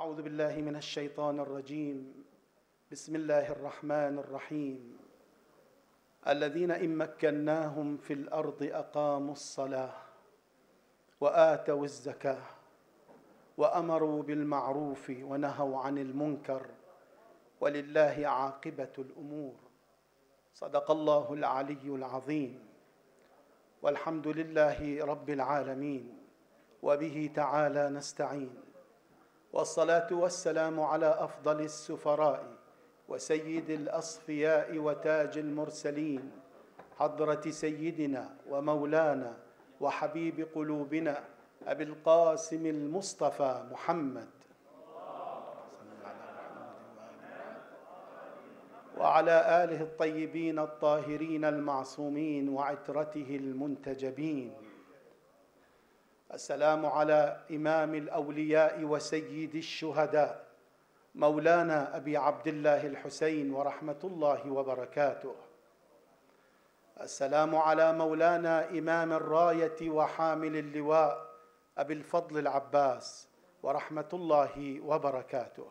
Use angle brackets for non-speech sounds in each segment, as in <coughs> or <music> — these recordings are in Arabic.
أعوذ بالله من الشيطان الرجيم بسم الله الرحمن الرحيم الذين إن مكناهم في الأرض أقاموا الصلاة وآتوا الزكاة وأمروا بالمعروف ونهوا عن المنكر ولله عاقبة الأمور صدق الله العلي العظيم والحمد لله رب العالمين وبه تعالى نستعين والصلاه والسلام على افضل السفراء وسيد الاصفياء وتاج المرسلين حضره سيدنا ومولانا وحبيب قلوبنا ابي القاسم المصطفى محمد وعلى اله الطيبين الطاهرين المعصومين وعترته المنتجبين السلام على امام الاولياء وسيد الشهداء مولانا ابي عبد الله الحسين ورحمه الله وبركاته السلام على مولانا امام الرايه وحامل اللواء ابي الفضل العباس ورحمه الله وبركاته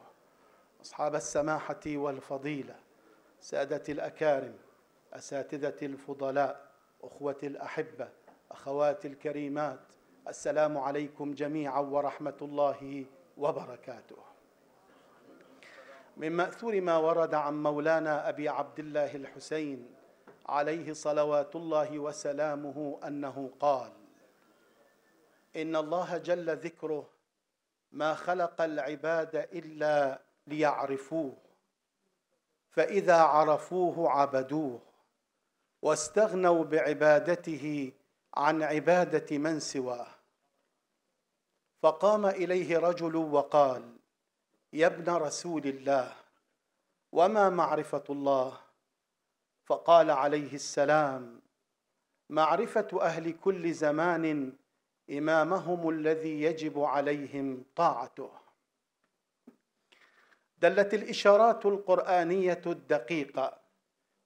اصحاب السماحه والفضيله ساده الاكارم اساتذه الفضلاء أخوة الاحبه اخواتي الكريمات السلام عليكم جميعا ورحمه الله وبركاته من ماثور ما ورد عن مولانا ابي عبد الله الحسين عليه صلوات الله وسلامه انه قال ان الله جل ذكره ما خلق العباد الا ليعرفوه فاذا عرفوه عبدوه واستغنوا بعبادته عن عباده من سواه فقام اليه رجل وقال يا ابن رسول الله وما معرفه الله فقال عليه السلام معرفه اهل كل زمان امامهم الذي يجب عليهم طاعته دلت الاشارات القرانيه الدقيقه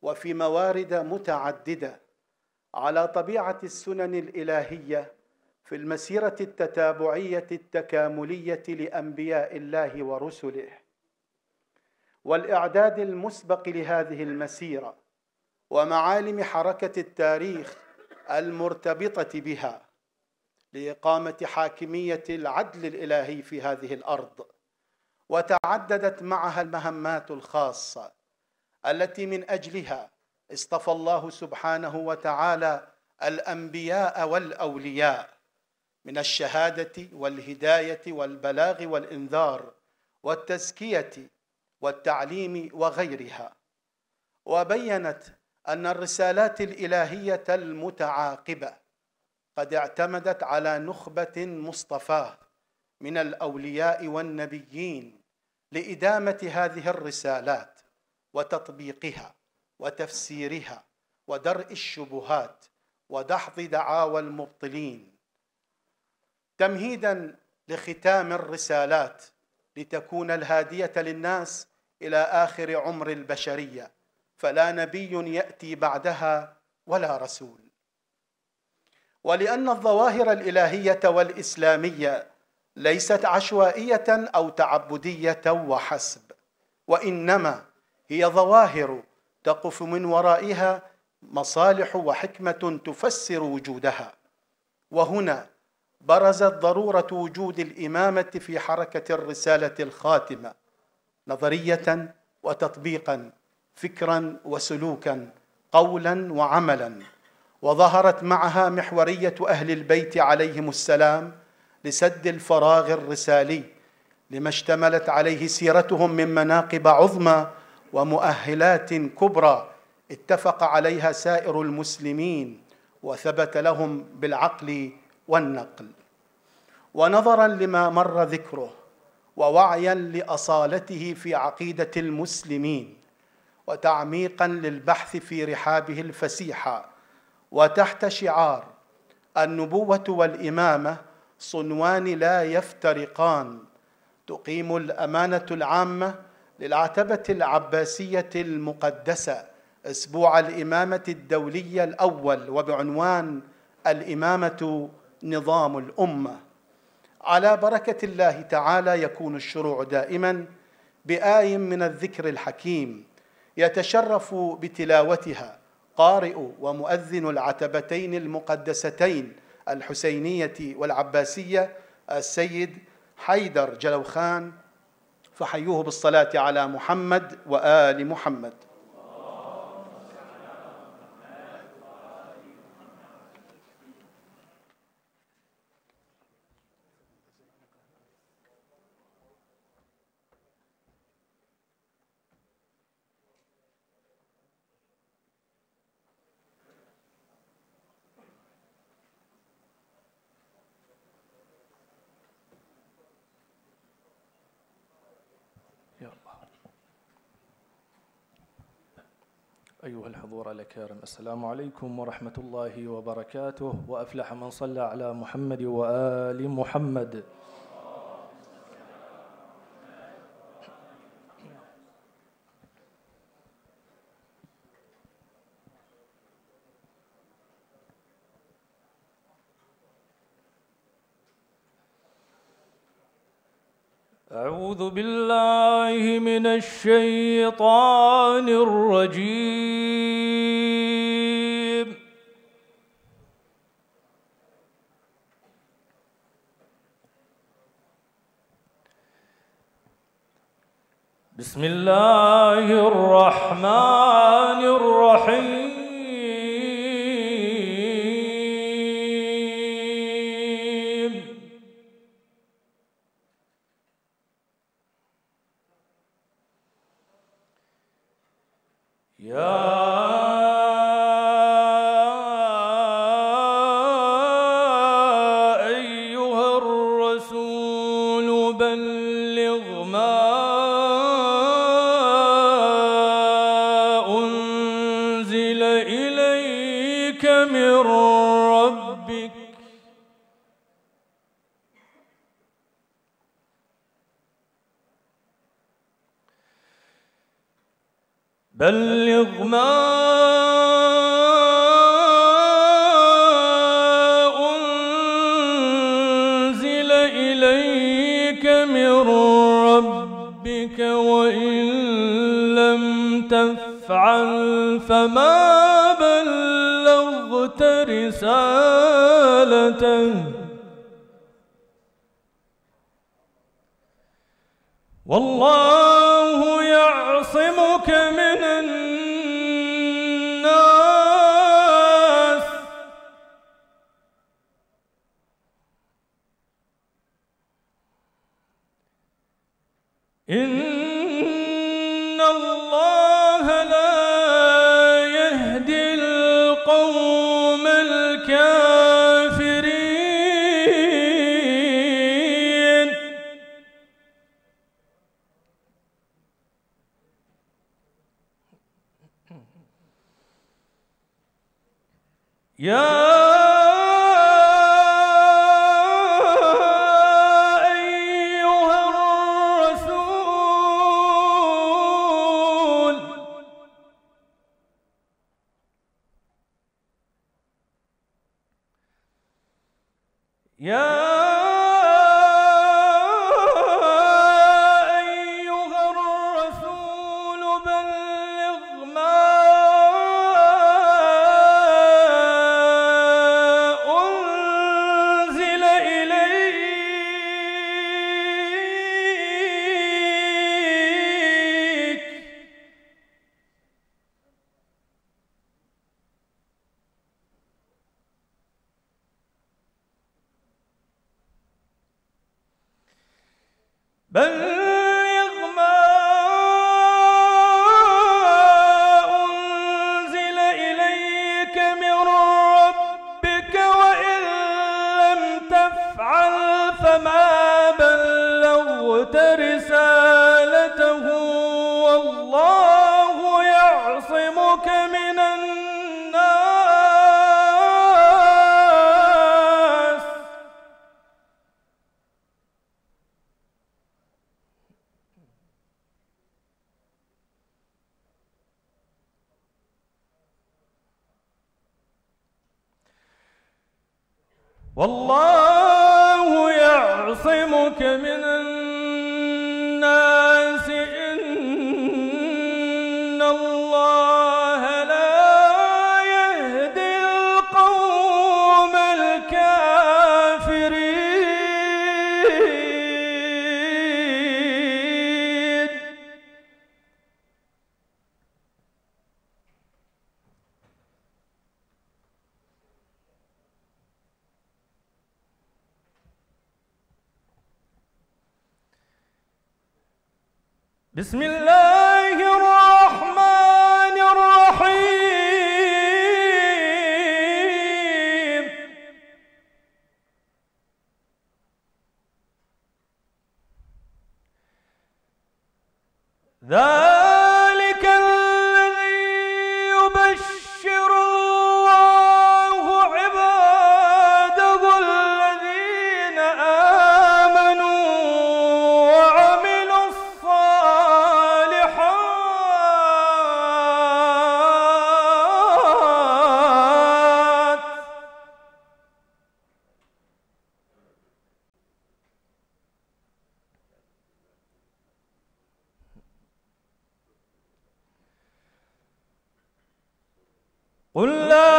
وفي موارد متعدده على طبيعه السنن الالهيه في المسيره التتابعيه التكامليه لانبياء الله ورسله والاعداد المسبق لهذه المسيره ومعالم حركه التاريخ المرتبطه بها لاقامه حاكميه العدل الالهي في هذه الارض وتعددت معها المهمات الخاصه التي من اجلها اصطفى الله سبحانه وتعالى الانبياء والاولياء من الشهاده والهدايه والبلاغ والانذار والتزكيه والتعليم وغيرها وبينت ان الرسالات الالهيه المتعاقبه قد اعتمدت على نخبه مصطفاه من الاولياء والنبيين لادامه هذه الرسالات وتطبيقها وتفسيرها ودرء الشبهات ودحض دعاوى المبطلين تمهيدا لختام الرسالات لتكون الهاديه للناس الى اخر عمر البشريه فلا نبي ياتي بعدها ولا رسول ولان الظواهر الالهيه والاسلاميه ليست عشوائيه او تعبديه وحسب وانما هي ظواهر تقف من ورائها مصالح وحكمه تفسر وجودها وهنا برزت ضروره وجود الامامه في حركه الرساله الخاتمه نظريه وتطبيقا فكرا وسلوكا قولا وعملا وظهرت معها محوريه اهل البيت عليهم السلام لسد الفراغ الرسالي لما اشتملت عليه سيرتهم من مناقب عظمى ومؤهلات كبرى اتفق عليها سائر المسلمين وثبت لهم بالعقل والنقل ونظرا لما مر ذكره ووعيا لاصالته في عقيده المسلمين وتعميقا للبحث في رحابه الفسيحه وتحت شعار النبوه والامامه صنوان لا يفترقان تقيم الامانه العامه للعتبة العباسية المقدسة أسبوع الإمامة الدولية الأول وبعنوان الإمامة نظام الأمة على بركة الله تعالى يكون الشروع دائما بآي من الذكر الحكيم يتشرف بتلاوتها قارئ ومؤذن العتبتين المقدستين الحسينية والعباسية السيد حيدر جلوخان فحيوه بالصلاه على محمد وال محمد أيها الحضور الأكارم السلام عليكم ورحمة الله وبركاته وأفلح من صلى على محمد وآل محمد أعوذ بالله من الشيطان الرجيم بسم الله الرحمن قل لا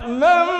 أتممت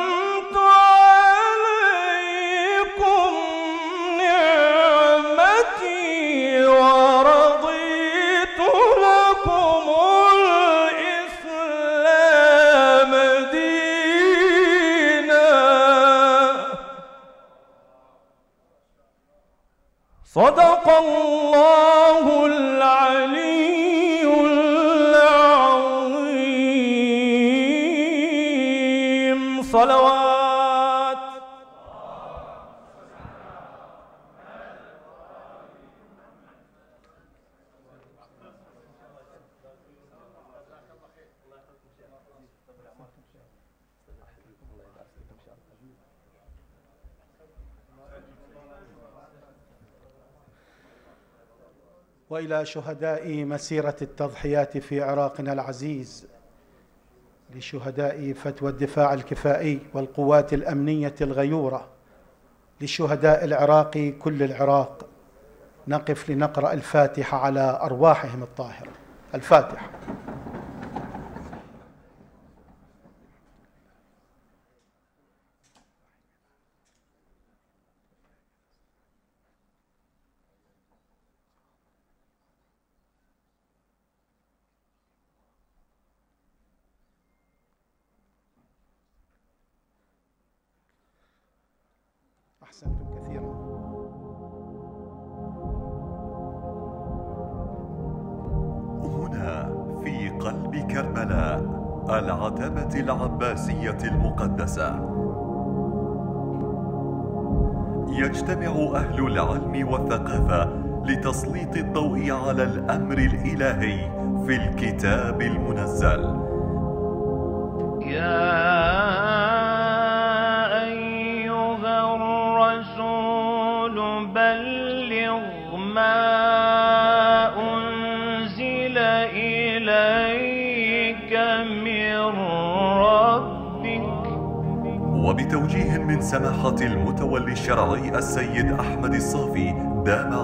والى شهداء مسيرة التضحيات في عراقنا العزيز لشهداء فتوى الدفاع الكفائي والقوات الأمنية الغيورة لشهداء العراق كل العراق نقف لنقرأ الفاتحة على أرواحهم الطاهرة الفاتحة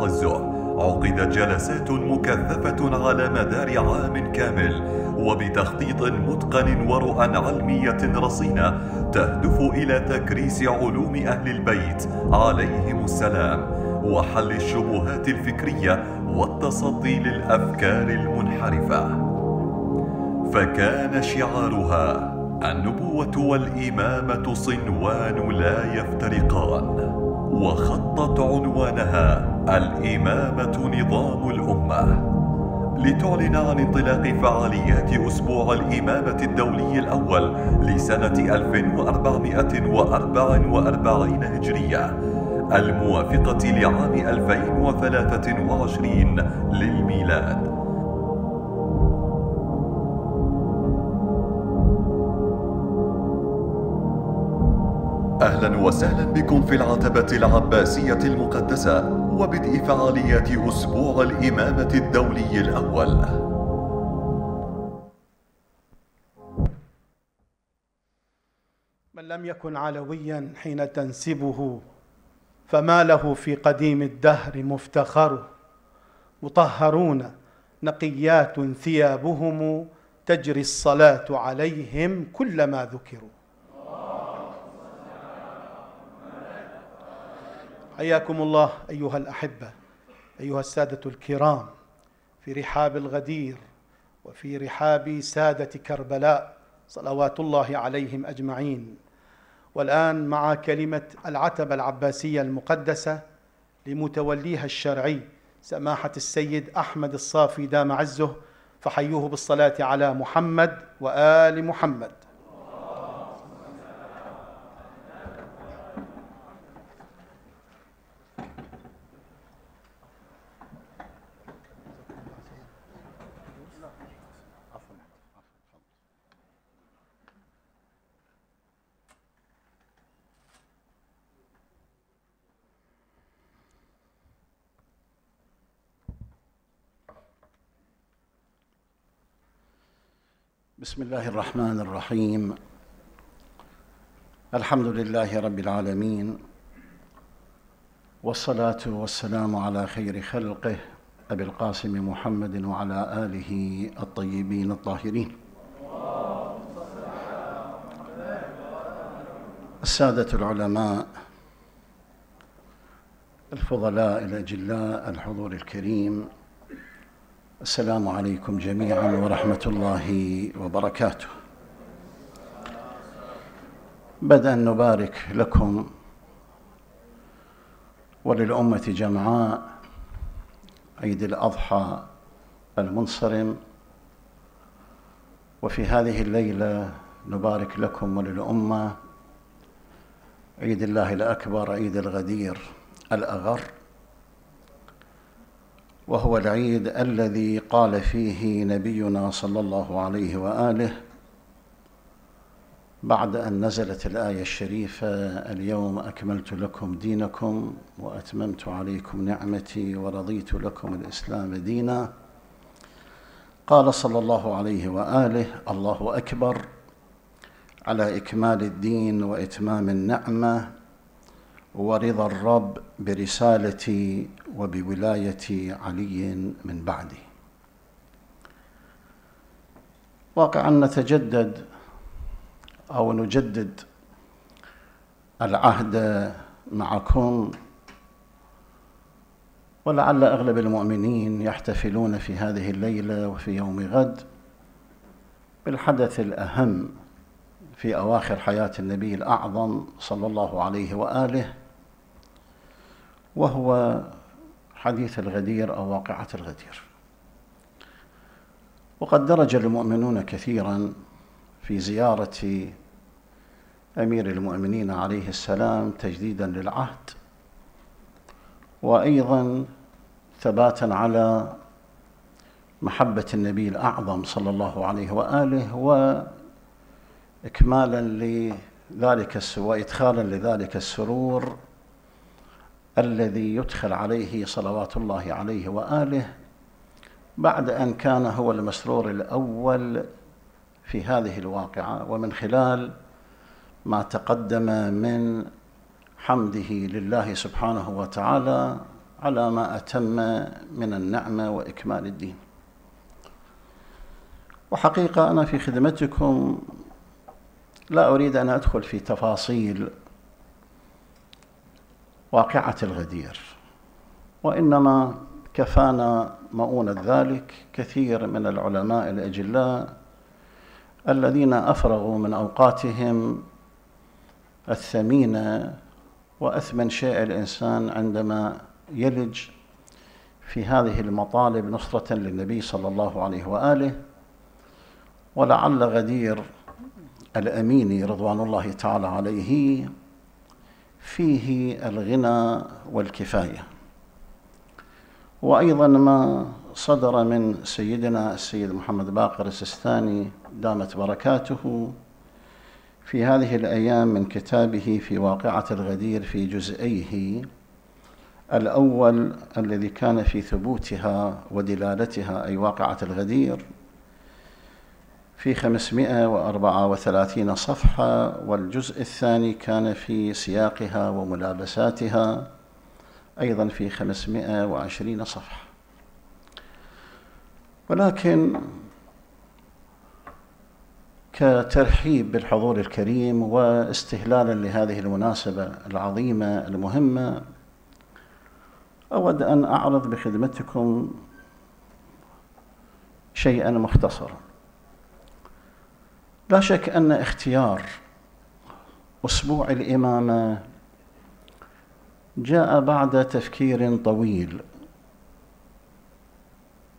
تعزه عقدت جلسات مكثفة على مدار عام كامل وبتخطيط متقن ورؤى علمية رصينة تهدف إلى تكريس علوم أهل البيت عليهم السلام وحل الشبهات الفكرية والتصدي للأفكار المنحرفة فكان شعارها النبوة والإمامة صنوان لا يفترقان وخطت عنوانها الإمامة نظام الأمة لتعلن عن انطلاق فعاليات أسبوع الإمامة الدولي الأول لسنة 1444 هجرية الموافقة لعام 2023 للميلاد أهلا وسهلا بكم في العتبة العباسية المقدسة وبدء فعاليات أسبوع الإمامة الدولي الأول من لم يكن علويا حين تنسبه فما له في قديم الدهر مفتخر مطهرون نقيات ثيابهم تجري الصلاة عليهم كلما ذكروا حياكم الله ايها الاحبه ايها الساده الكرام في رحاب الغدير وفي رحاب ساده كربلاء صلوات الله عليهم اجمعين والان مع كلمه العتبه العباسيه المقدسه لمتوليها الشرعي سماحه السيد احمد الصافي دام عزه فحيوه بالصلاه على محمد وال محمد بسم الله الرحمن الرحيم الحمد لله رب العالمين والصلاة والسلام على خير خلقه أبي القاسم محمد وعلى آله الطيبين الطاهرين السادة العلماء الفضلاء الأجلاء الحضور الكريم السلام عليكم جميعا ورحمه الله وبركاته بدا نبارك لكم وللامه جمعاء عيد الاضحى المنصرم وفي هذه الليله نبارك لكم وللامه عيد الله الاكبر عيد الغدير الاغر وهو العيد الذي قال فيه نبينا صلى الله عليه واله بعد ان نزلت الايه الشريفه اليوم اكملت لكم دينكم واتممت عليكم نعمتي ورضيت لكم الاسلام دينا قال صلى الله عليه واله الله اكبر على اكمال الدين واتمام النعمه ورضا الرب برسالتي وبولاية علي من بعدي واقعا نتجدد أو نجدد العهد معكم ولعل أغلب المؤمنين يحتفلون في هذه الليلة وفي يوم غد بالحدث الأهم في أواخر حياة النبي الأعظم صلى الله عليه وآله وهو حديث الغدير أو واقعة الغدير وقد درج المؤمنون كثيرا في زيارة أمير المؤمنين عليه السلام تجديدا للعهد وأيضا ثباتا على محبة النبي الأعظم صلى الله عليه وآله وإكمالا لذلك وإدخالا لذلك السرور الذي يدخل عليه صلوات الله عليه واله بعد ان كان هو المسرور الاول في هذه الواقعه ومن خلال ما تقدم من حمده لله سبحانه وتعالى على ما اتم من النعمه واكمال الدين وحقيقه انا في خدمتكم لا اريد ان ادخل في تفاصيل واقعة الغدير وإنما كفانا مؤونة ذلك كثير من العلماء الأجلاء الذين أفرغوا من أوقاتهم الثمينة وأثمن شيء الإنسان عندما يلج في هذه المطالب نصرة للنبي صلى الله عليه وآله ولعل غدير الأميني رضوان الله تعالى عليه فيه الغنى والكفايه وايضا ما صدر من سيدنا السيد محمد باقر السستاني دامت بركاته في هذه الايام من كتابه في واقعه الغدير في جزئيه الاول الذي كان في ثبوتها ودلالتها اي واقعه الغدير في 534 صفحة والجزء الثاني كان في سياقها وملابساتها أيضا في 520 صفحة ولكن كترحيب بالحضور الكريم واستهلالا لهذه المناسبة العظيمة المهمة أود أن أعرض بخدمتكم شيئا مختصرا لا شك ان اختيار اسبوع الامامه جاء بعد تفكير طويل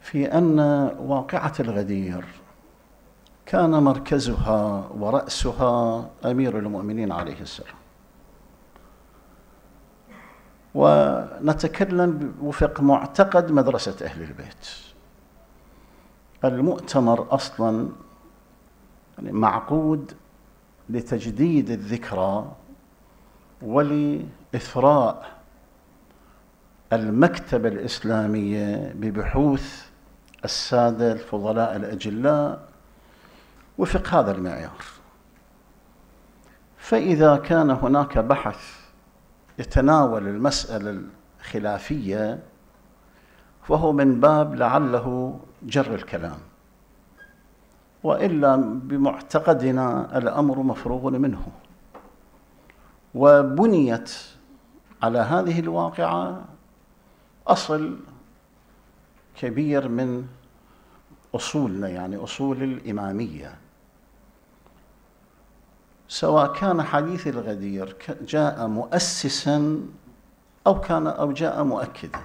في ان واقعه الغدير كان مركزها وراسها امير المؤمنين عليه السلام ونتكلم وفق معتقد مدرسه اهل البيت المؤتمر اصلا يعني معقود لتجديد الذكرى ولإثراء المكتبة الإسلامية ببحوث السادة الفضلاء الأجلاء وفق هذا المعيار فإذا كان هناك بحث يتناول المسألة الخلافية فهو من باب لعله جر الكلام والا بمعتقدنا الامر مفروغ منه وبنيت على هذه الواقعه اصل كبير من اصولنا يعني اصول الاماميه سواء كان حديث الغدير جاء مؤسسا او كان او جاء مؤكدا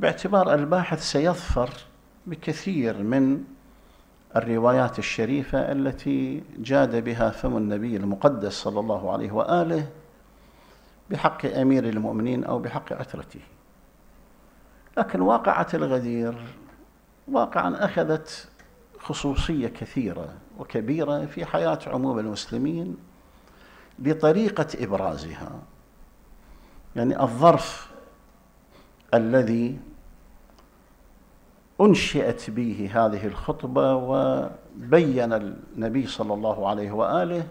باعتبار الباحث سيظفر بكثير من الروايات الشريفة التي جاد بها فم النبي المقدس صلى الله عليه وآله بحق أمير المؤمنين أو بحق عترته لكن واقعة الغدير واقعا أخذت خصوصية كثيرة وكبيرة في حياة عموم المسلمين بطريقة إبرازها يعني الظرف الذي انشئت به هذه الخطبه وبين النبي صلى الله عليه واله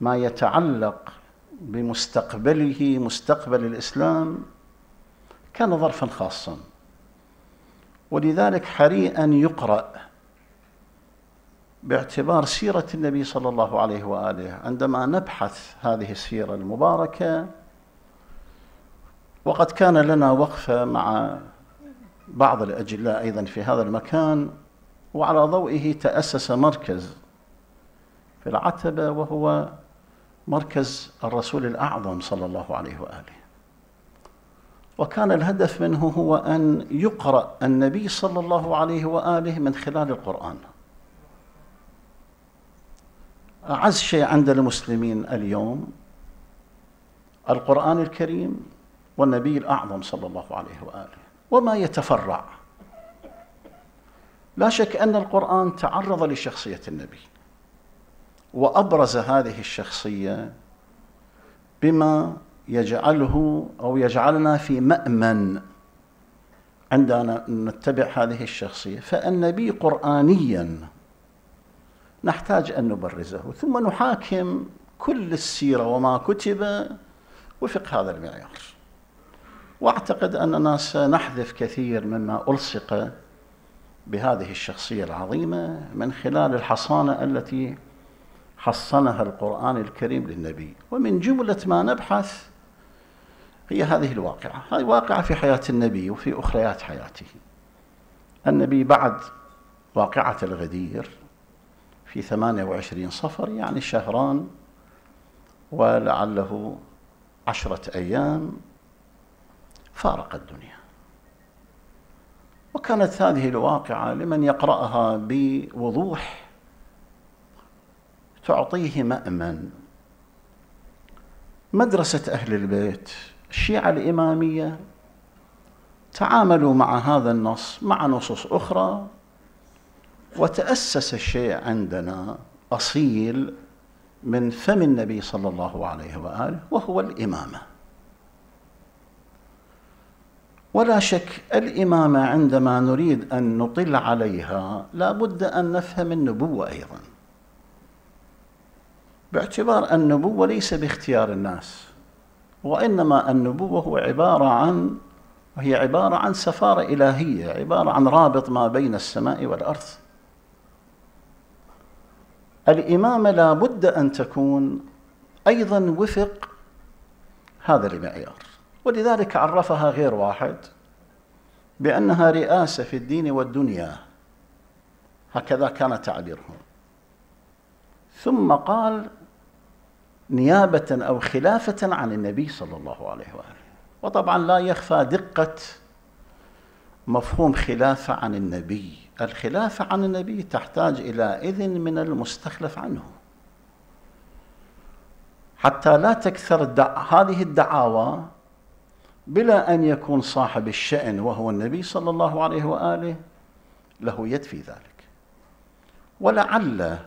ما يتعلق بمستقبله مستقبل الاسلام كان ظرفا خاصا ولذلك حري ان يقرا باعتبار سيره النبي صلى الله عليه واله عندما نبحث هذه السيره المباركه وقد كان لنا وقفه مع بعض الأجلاء أيضا في هذا المكان وعلى ضوئه تأسس مركز في العتبة وهو مركز الرسول الأعظم صلى الله عليه وآله وكان الهدف منه هو أن يقرأ النبي صلى الله عليه وآله من خلال القرآن أعز شيء عند المسلمين اليوم القرآن الكريم والنبي الأعظم صلى الله عليه وآله وما يتفرع لا شك أن القرآن تعرض لشخصية النبي وأبرز هذه الشخصية بما يجعله أو يجعلنا في مأمن عندما نتبع هذه الشخصية فالنبي قرآنيا نحتاج أن نبرزه ثم نحاكم كل السيرة وما كتب وفق هذا المعيار واعتقد اننا سنحذف كثير مما الصق بهذه الشخصيه العظيمه من خلال الحصانه التي حصنها القران الكريم للنبي ومن جمله ما نبحث هي هذه الواقعه هذه واقعه في حياه النبي وفي اخريات حياته النبي بعد واقعه الغدير في 28 صفر يعني شهران ولعله عشرة أيام فارق الدنيا وكانت هذه الواقعة لمن يقرأها بوضوح تعطيه مأمن مدرسة أهل البيت الشيعة الإمامية تعاملوا مع هذا النص مع نصوص أخرى وتأسس الشيء عندنا أصيل من فم النبي صلى الله عليه وآله وهو الإمامة ولا شك الإمامة عندما نريد أن نطل عليها لا بد أن نفهم النبوة أيضا باعتبار النبوة ليس باختيار الناس وإنما النبوة هو عبارة عن وهي عبارة عن سفارة إلهية عبارة عن رابط ما بين السماء والأرض الإمامة لا بد أن تكون أيضا وفق هذا المعيار ولذلك عرفها غير واحد بأنها رئاسة في الدين والدنيا هكذا كان تعبيرهم ثم قال نيابة أو خلافة عن النبي صلى الله عليه وآله وطبعا لا يخفى دقة مفهوم خلافة عن النبي الخلافة عن النبي تحتاج إلى إذن من المستخلف عنه حتى لا تكثر الدع... هذه الدعاوى بلا أن يكون صاحب الشأن وهو النبي صلى الله عليه وآله له يد في ذلك ولعل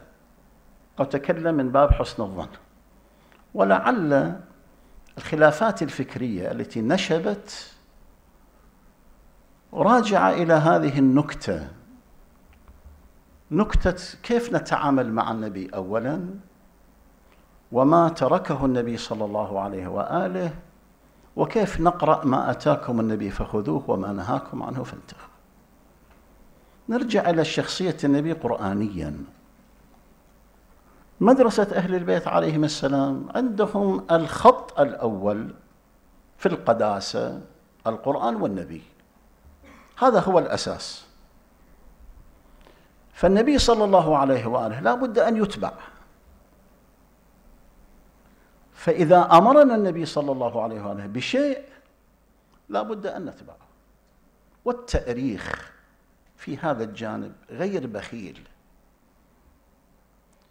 اتكلم من باب حسن الظن ولعل الخلافات الفكرية التي نشبت راجعة إلى هذه النكتة نكتة كيف نتعامل مع النبي أولا وما تركه النبي صلى الله عليه وآله وكيف نقرأ ما أتاكم النبي فخذوه وما نهاكم عنه فانتهوا نرجع إلى شخصية النبي قرآنيا مدرسة أهل البيت عليهم السلام عندهم الخط الأول في القداسة القرآن والنبي هذا هو الأساس فالنبي صلى الله عليه وآله لا بد أن يتبع فإذا أمرنا النبي صلى الله عليه وآله بشيء لا بد أن نتبعه والتأريخ في هذا الجانب غير بخيل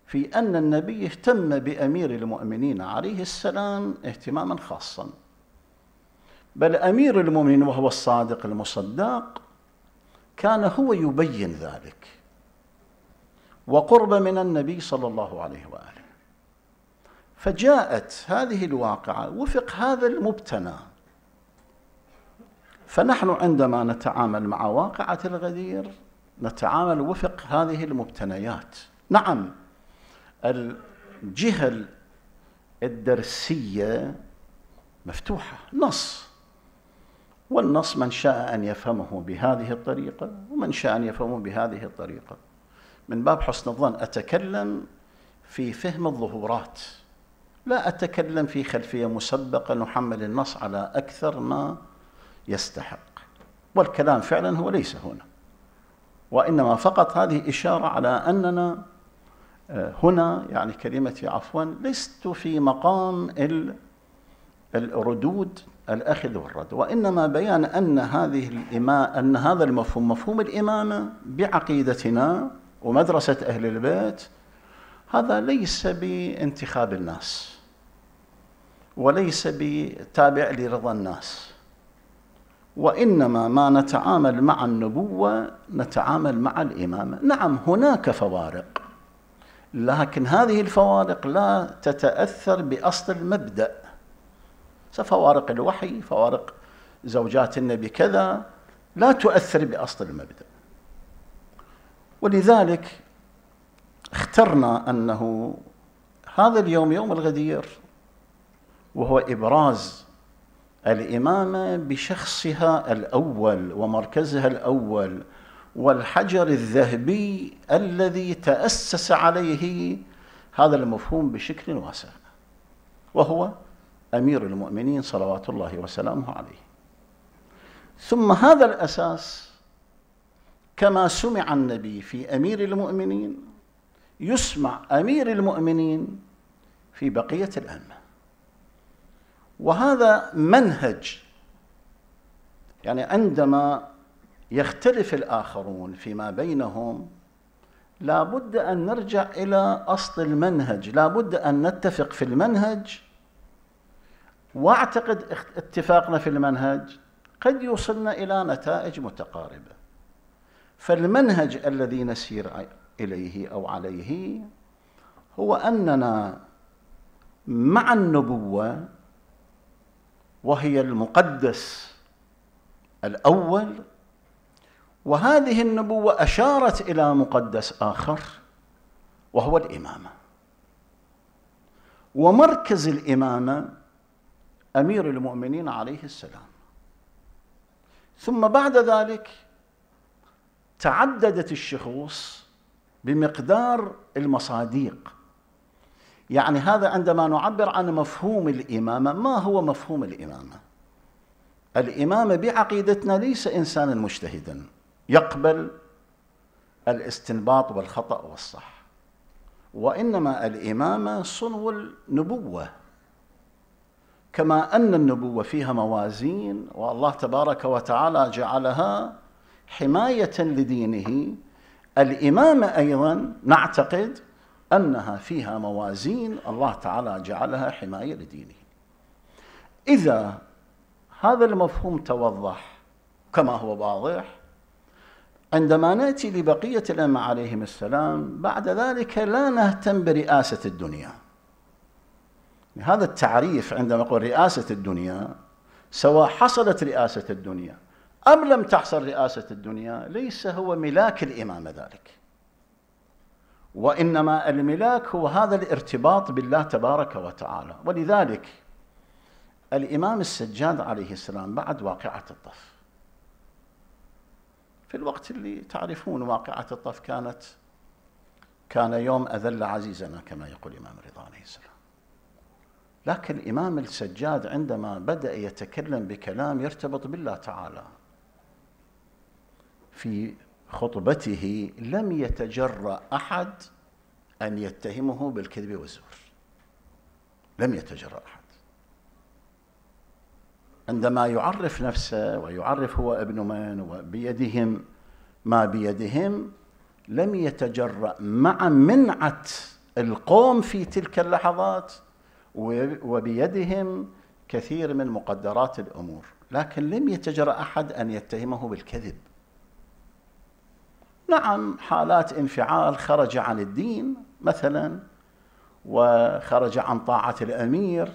في أن النبي اهتم بأمير المؤمنين عليه السلام اهتماما خاصا بل أمير المؤمنين وهو الصادق المصداق كان هو يبين ذلك وقرب من النبي صلى الله عليه وآله فجاءت هذه الواقعة وفق هذا المبتنى فنحن عندما نتعامل مع واقعة الغدير نتعامل وفق هذه المبتنيات نعم الجهة الدرسية مفتوحة نص والنص من شاء أن يفهمه بهذه الطريقة ومن شاء أن يفهمه بهذه الطريقة من باب حسن الظن أتكلم في فهم الظهورات لا أتكلم في خلفية مسبقة نحمل النص على أكثر ما يستحق والكلام فعلا هو ليس هنا وإنما فقط هذه إشارة على أننا آه، هنا يعني كلمتي عفوا لست في مقام الردود الأخذ والرد وإنما بيان أن هذه الإماء أن هذا المفهوم مفهوم الإمامة بعقيدتنا ومدرسة أهل البيت هذا ليس بانتخاب الناس وليس بتابع لرضا الناس وإنما ما نتعامل مع النبوة نتعامل مع الإمامة نعم هناك فوارق لكن هذه الفوارق لا تتأثر بأصل المبدأ فوارق الوحي فوارق زوجات النبي كذا لا تؤثر بأصل المبدأ ولذلك اخترنا أنه هذا اليوم يوم الغدير وهو ابراز الامامه بشخصها الاول ومركزها الاول والحجر الذهبي الذي تاسس عليه هذا المفهوم بشكل واسع وهو امير المؤمنين صلوات الله وسلامه عليه ثم هذا الاساس كما سمع النبي في امير المؤمنين يسمع امير المؤمنين في بقيه الامه وهذا منهج يعني عندما يختلف الآخرون فيما بينهم لا بد أن نرجع إلى أصل المنهج لا بد أن نتفق في المنهج واعتقد اتفاقنا في المنهج قد يوصلنا إلى نتائج متقاربة فالمنهج الذي نسير إليه أو عليه هو أننا مع النبوة وهي المقدس الاول وهذه النبوه اشارت الى مقدس اخر وهو الامامه ومركز الامامه امير المؤمنين عليه السلام ثم بعد ذلك تعددت الشخوص بمقدار المصاديق يعني هذا عندما نعبر عن مفهوم الإمامة ما هو مفهوم الإمامة؟ الإمامة بعقيدتنا ليس إنسانا مجتهدا يقبل الاستنباط والخطأ والصح وإنما الإمامة صنو النبوة كما أن النبوة فيها موازين والله تبارك وتعالى جعلها حماية لدينه الإمامة أيضا نعتقد أنها فيها موازين الله تعالى جعلها حماية لدينه إذا هذا المفهوم توضح كما هو واضح عندما نأتي لبقية الأمة عليهم السلام بعد ذلك لا نهتم برئاسة الدنيا هذا التعريف عندما أقول رئاسة الدنيا سواء حصلت رئاسة الدنيا أم لم تحصل رئاسة الدنيا ليس هو ملاك الإمامة ذلك وانما الملاك هو هذا الارتباط بالله تبارك وتعالى ولذلك الامام السجاد عليه السلام بعد واقعه الطف في الوقت اللي تعرفون واقعه الطف كانت كان يوم اذل عزيزنا كما يقول الامام رضا عليه السلام لكن الامام السجاد عندما بدا يتكلم بكلام يرتبط بالله تعالى في خطبته لم يتجرأ أحد أن يتهمه بالكذب والزور لم يتجرأ أحد عندما يعرف نفسه ويعرف هو ابن من وبيدهم ما بيدهم لم يتجرأ مع منعة القوم في تلك اللحظات وبيدهم كثير من مقدرات الأمور لكن لم يتجرأ أحد أن يتهمه بالكذب نعم حالات انفعال خرج عن الدين مثلا وخرج عن طاعة الأمير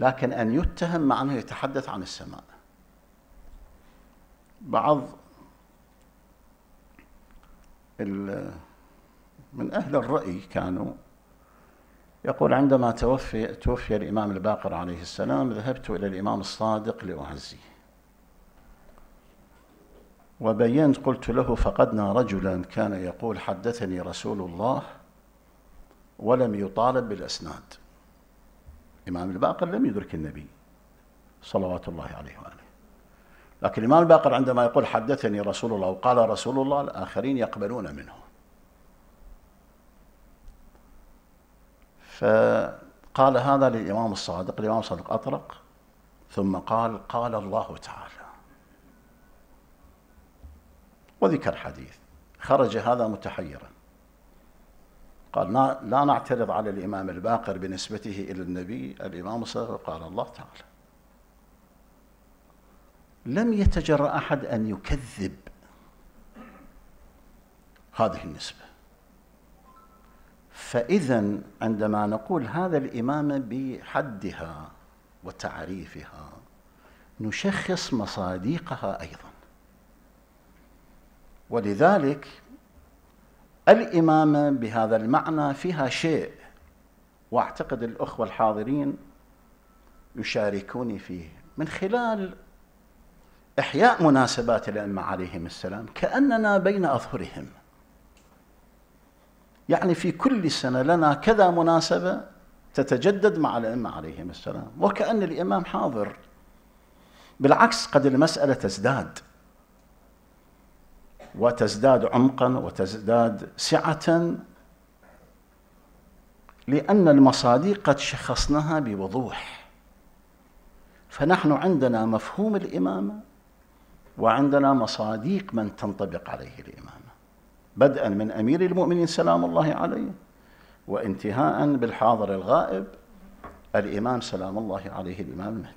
لكن أن يتهم مع أنه يتحدث عن السماء بعض من أهل الرأي كانوا يقول عندما توفي توفي الإمام الباقر عليه السلام ذهبت إلى الإمام الصادق لأعزيه وبينت قلت له فقدنا رجلا كان يقول حدثني رسول الله ولم يطالب بالاسناد الامام الباقر لم يدرك النبي صلوات الله عليه واله لكن الامام الباقر عندما يقول حدثني رسول الله وقال رسول الله الاخرين يقبلون منه فقال هذا للامام الصادق الامام الصادق اطرق ثم قال قال الله تعالى وذكر حديث خرج هذا متحيرا قال لا نعترض على الإمام الباقر بنسبته إلى النبي الإمام الصغير قال الله تعالى لم يتجرأ أحد أن يكذب هذه النسبة فإذا عندما نقول هذا الإمامة بحدها وتعريفها نشخص مصادقها أيضا ولذلك الإمامة بهذا المعنى فيها شيء وأعتقد الأخوة الحاضرين يشاركوني فيه من خلال إحياء مناسبات الأئمة عليهم السلام كأننا بين أظهرهم يعني في كل سنة لنا كذا مناسبة تتجدد مع الأئمة عليهم السلام وكأن الإمام حاضر بالعكس قد المسألة تزداد وتزداد عمقا وتزداد سعة لأن المصادق قد شخصناها بوضوح فنحن عندنا مفهوم الإمامة وعندنا مصادق من تنطبق عليه الإمامة بدءا من أمير المؤمنين سلام الله عليه وانتهاء بالحاضر الغائب الإمام سلام الله عليه الإمام المهدي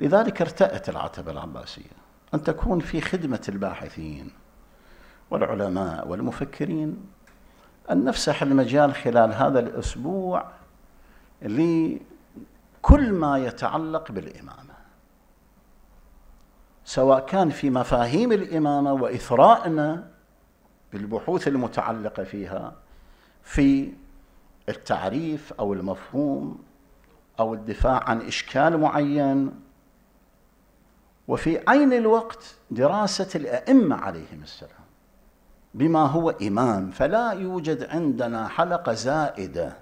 لذلك ارتأت العتبة العباسية أن تكون في خدمة الباحثين والعلماء والمفكرين أن نفسح المجال خلال هذا الأسبوع لكل ما يتعلق بالإمامة سواء كان في مفاهيم الإمامة وإثرائنا بالبحوث المتعلقة فيها في التعريف أو المفهوم أو الدفاع عن إشكال معين وفي عين الوقت دراسة الأئمة عليهم السلام بما هو إمام فلا يوجد عندنا حلقة زائدة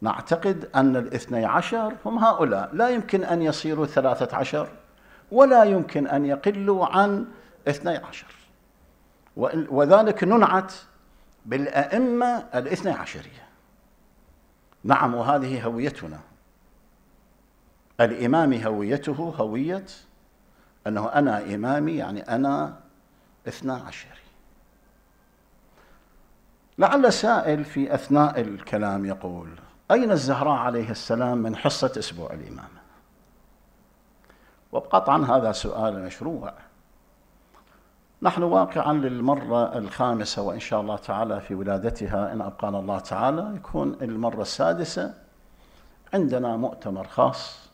نعتقد أن الاثني عشر هم هؤلاء لا يمكن أن يصيروا ثلاثة عشر ولا يمكن أن يقلوا عن اثني عشر وذلك ننعت بالأئمة الاثني عشرية نعم وهذه هويتنا الإمام هويته هوية أنه أنا إمامي يعني أنا اثنا عشري لعل سائل في أثناء الكلام يقول أين الزهراء عليه السلام من حصة أسبوع الإمامة وقطعا هذا سؤال مشروع نحن واقعا للمرة الخامسة وإن شاء الله تعالى في ولادتها إن أبقانا الله تعالى يكون المرة السادسة عندنا مؤتمر خاص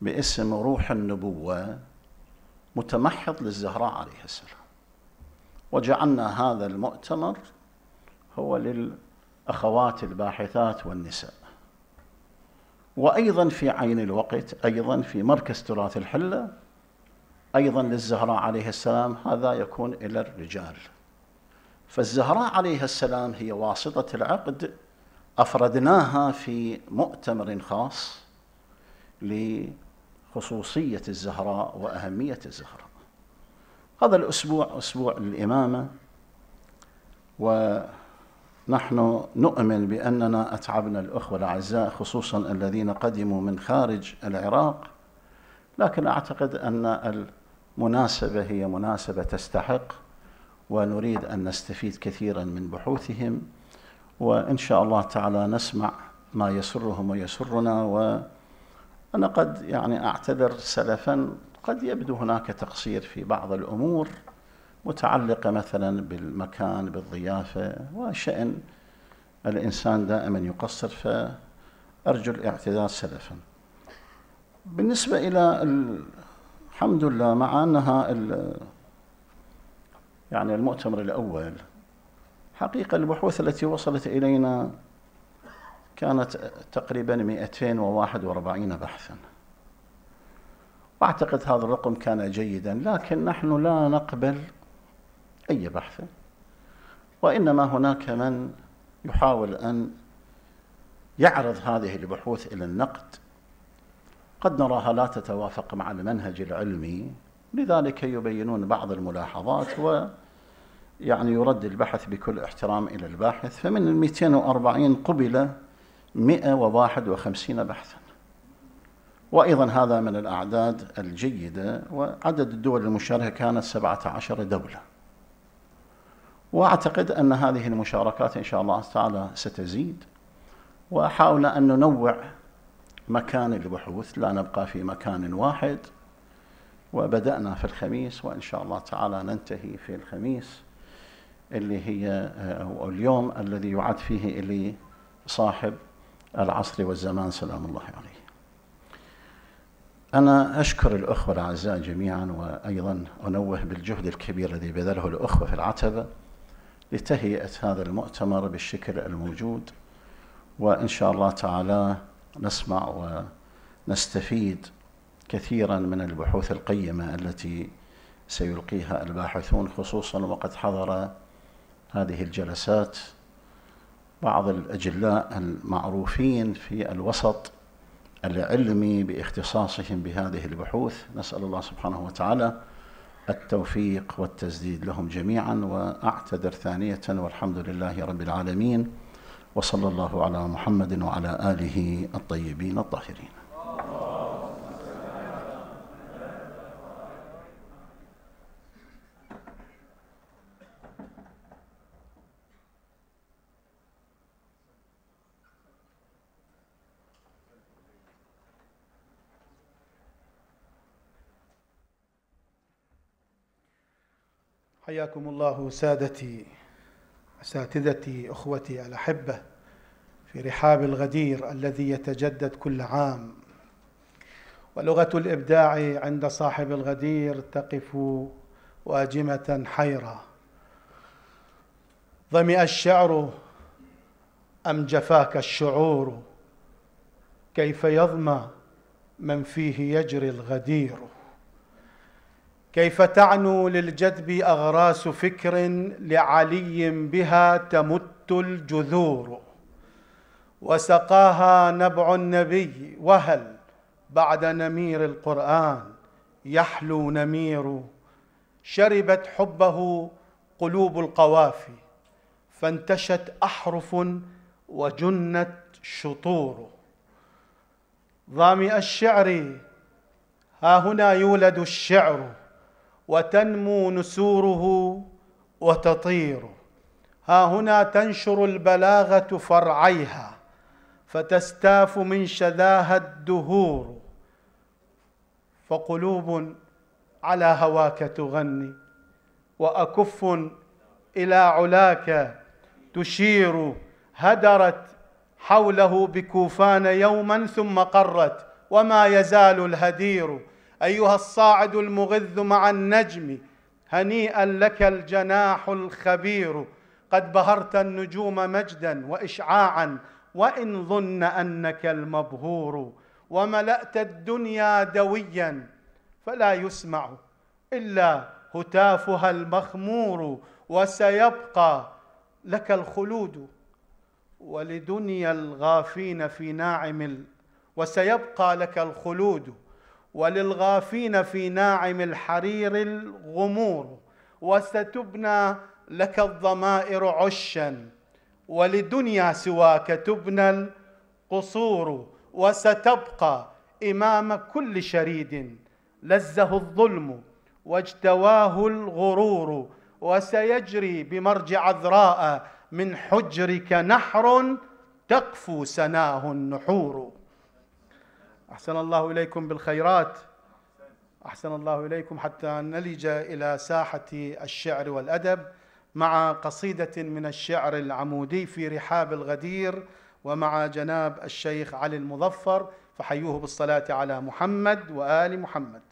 باسم روح النبوة متمحض للزهراء عليه السلام وجعلنا هذا المؤتمر هو للأخوات الباحثات والنساء وأيضا في عين الوقت أيضا في مركز تراث الحلة أيضا للزهراء عليه السلام هذا يكون إلى الرجال فالزهراء عليه السلام هي واسطة العقد أفردناها في مؤتمر خاص خصوصية الزهراء وأهمية الزهراء هذا الأسبوع أسبوع الإمامة ونحن نؤمن بأننا أتعبنا الأخوة الأعزاء خصوصا الذين قدموا من خارج العراق لكن أعتقد أن المناسبة هي مناسبة تستحق ونريد أن نستفيد كثيرا من بحوثهم وإن شاء الله تعالى نسمع ما يسرهم ويسرنا و أنا قد يعني أعتذر سلفا قد يبدو هناك تقصير في بعض الأمور متعلقة مثلا بالمكان بالضيافة وشأن الإنسان دائما يقصر فأرجو الاعتذار سلفا بالنسبة إلى الحمد لله مع أنها يعني المؤتمر الأول حقيقة البحوث التي وصلت إلينا كانت تقريبا 241 بحثا واعتقد هذا الرقم كان جيدا لكن نحن لا نقبل اي بحث وانما هناك من يحاول ان يعرض هذه البحوث الى النقد قد نراها لا تتوافق مع المنهج العلمي لذلك يبينون بعض الملاحظات و يعني يرد البحث بكل احترام الى الباحث فمن ال 240 قبل 151 بحثا وأيضا هذا من الأعداد الجيدة وعدد الدول المشاركة كانت 17 دولة وأعتقد أن هذه المشاركات إن شاء الله تعالى ستزيد وأحاول أن ننوع مكان البحوث لا نبقى في مكان واحد وبدأنا في الخميس وإن شاء الله تعالى ننتهي في الخميس اللي هي آه، اليوم الذي يعد فيه صاحب العصر والزمان سلام الله عليه أنا أشكر الأخوة الأعزاء جميعا وأيضا أنوه بالجهد الكبير الذي بذله الأخوة في العتبة لتهيئة هذا المؤتمر بالشكل الموجود وإن شاء الله تعالى نسمع ونستفيد كثيرا من البحوث القيمة التي سيلقيها الباحثون خصوصا وقد حضر هذه الجلسات بعض الأجلاء المعروفين في الوسط العلمي باختصاصهم بهذه البحوث نسأل الله سبحانه وتعالى التوفيق والتسديد لهم جميعا وأعتذر ثانية والحمد لله رب العالمين وصلى الله على محمد وعلى آله الطيبين الطاهرين حياكم الله سادتي اساتذتي اخوتي الاحبه في رحاب الغدير الذي يتجدد كل عام ولغه الابداع عند صاحب الغدير تقف واجمه حيره ظمئ الشعر ام جفاك الشعور كيف يظمى من فيه يجري الغدير كيف تعنو للجذب اغراس فكر لعلي بها تمت الجذور وسقاها نبع النبي وهل بعد نمير القران يحلو نمير شربت حبه قلوب القوافي فانتشت احرف وجنت شطور ظامئ الشعر ها هنا يولد الشعر وتنمو نسوره وتطير ها هنا تنشر البلاغه فرعيها فتستاف من شذاها الدهور فقلوب على هواك تغني واكف الى علاك تشير هدرت حوله بكوفان يوما ثم قرت وما يزال الهدير ايها الصاعد المغذ مع النجم هنيئا لك الجناح الخبير قد بهرت النجوم مجدا واشعاعا وان ظن انك المبهور وملات الدنيا دويا فلا يسمع الا هتافها المخمور وسيبقى لك الخلود ولدنيا الغافين في ناعم وسيبقى لك الخلود وللغافين في ناعم الحرير الغمور وستبنى لك الضمائر عشا ولدنيا سواك تبنى القصور وستبقى امام كل شريد لزه الظلم واجتواه الغرور وسيجري بمرج عذراء من حجرك نحر تقفو سناه النحور أحسن الله إليكم بالخيرات أحسن الله إليكم حتى نلج إلى ساحة الشعر والأدب مع قصيدة من الشعر العمودي في رحاب الغدير ومع جناب الشيخ علي المظفر فحيوه بالصلاة على محمد وآل محمد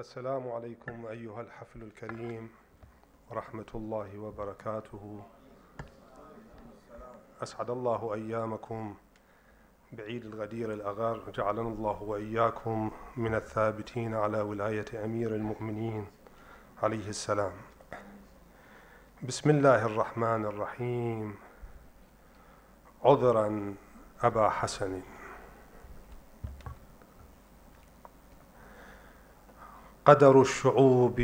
السلام عليكم أيها الحفل الكريم ورحمة الله وبركاته أسعد الله أيامكم بعيد الغدير الأغار جعلنا الله وإياكم من الثابتين على ولاية أمير المؤمنين عليه السلام بسم الله الرحمن الرحيم عذرا أبا حسن قدر الشعوب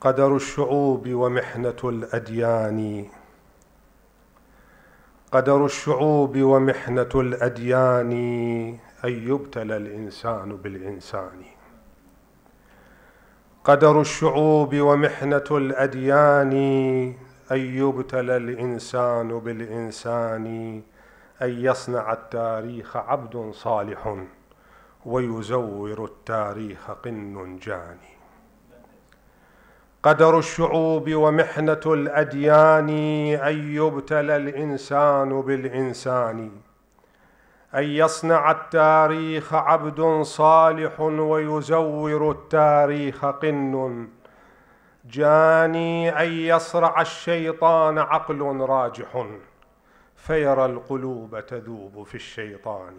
قدر الشعوب ومحنة الأديان قدر الشعوب ومحنة الأديان أن يبتلى الإنسان بالإنسان قدر الشعوب ومحنة الأديان أن يبتلى الإنسان بالإنسان أن يصنع التاريخ عبد صالح ويزور التاريخ قن جاني قدر الشعوب ومحنه الاديان ان يبتلى الانسان بالانسان ان يصنع التاريخ عبد صالح ويزور التاريخ قن جاني ان يصرع الشيطان عقل راجح فيرى القلوب تذوب في الشيطان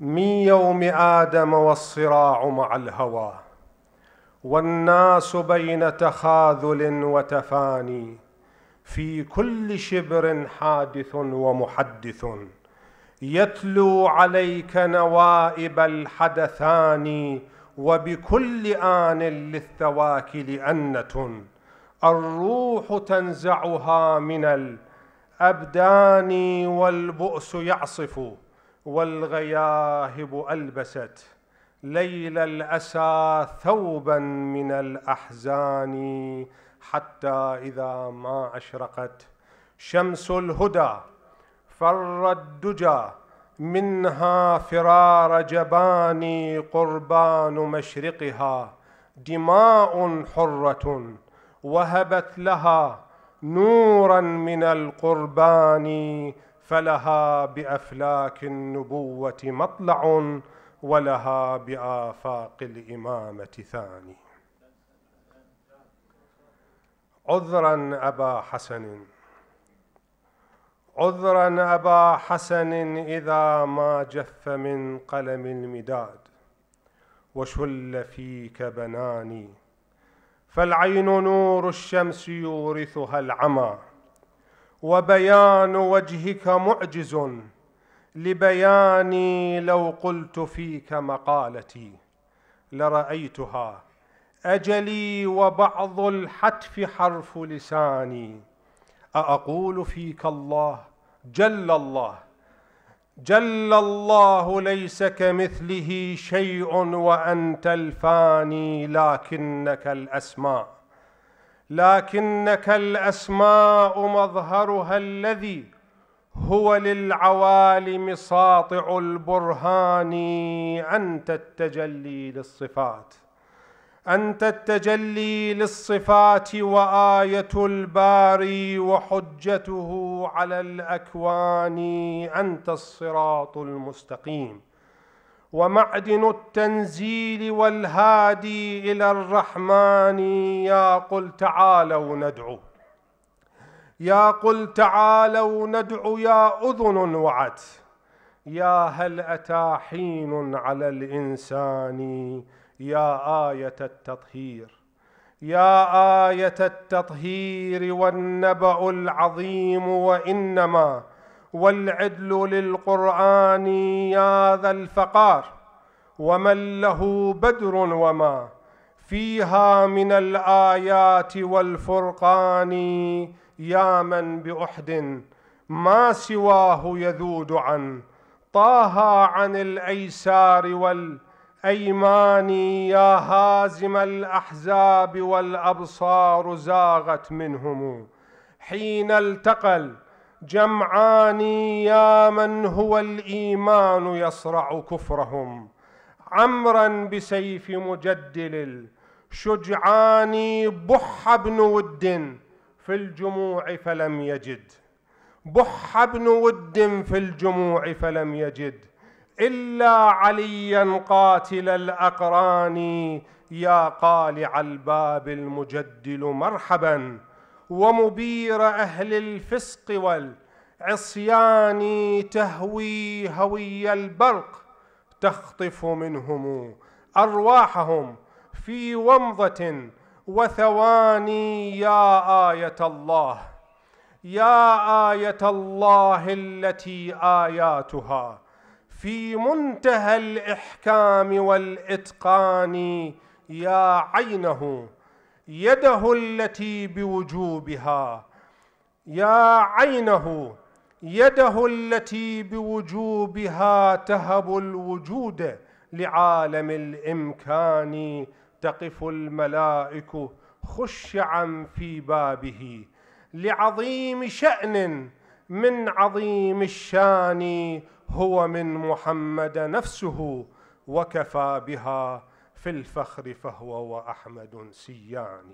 من يوم ادم والصراع مع الهوى والناس بين تخاذل وتفاني في كل شبر حادث ومحدث يتلو عليك نوائب الحدثان وبكل آن للثواكل أنة الروح تنزعها من الأبدان والبؤس يعصف والغياهب ألبست ليل الأسى ثوبا من الأحزان حتى إذا ما أشرقت شمس الهدى فر الدجى منها فرار جباني قربان مشرقها دماء حرة وهبت لها نورا من القربان فلها بافلاك النبوه مطلع ولها بافاق الامامه ثاني عذرا ابا حسن عذرا ابا حسن اذا ما جف من قلم المداد وشل فيك بناني فالعين نور الشمس يورثها العمى وبيان وجهك معجز لبياني لو قلت فيك مقالتي لرايتها اجلي وبعض الحتف حرف لساني ااقول فيك الله جل الله جل الله ليس كمثله شيء وانت الفاني لكنك الاسماء لكنك الاسماء مظهرها الذي هو للعوالم ساطع البرهان انت التجلي للصفات انت التجلي للصفات وايه الباري وحجته على الاكوان انت الصراط المستقيم ومعدن التنزيل والهادي إلى الرحمن يا قل تعالوا ندعو يا قل تعالوا ندعو يا أذن وعت يا هل أتى حين على الإنسان يا آية التطهير يا آية التطهير والنبأ العظيم وإنما والعدل للقرآن يا ذا الفقار ومن له بدر وما فيها من الآيات والفرقان يا من بأحد ما سواه يذود عن طه عن الأيسار والأيمان يا هازم الأحزاب والأبصار زاغت منهم حين التقى جمعان يا من هو الايمان يصرع كفرهم عمرا بسيف مجدل شجعان بح ابن ود في الجموع فلم يجد بح ابن ود في الجموع فلم يجد الا عليا قاتل الاقران يا قالع الباب المجدل مرحبا ومبير أهل الفسق والعصيان تهوي هوي البرق تخطف منهم أرواحهم في ومضة وثواني يا آية الله يا آية الله التي آياتها في منتهى الإحكام والإتقان يا عينه يده التي بوجوبها يا عينه يده التي بوجوبها تهب الوجود لعالم الامكان تقف الملائك خشعا في بابه لعظيم شان من عظيم الشان هو من محمد نفسه وكفى بها في الفخر فهو وأحمد سيان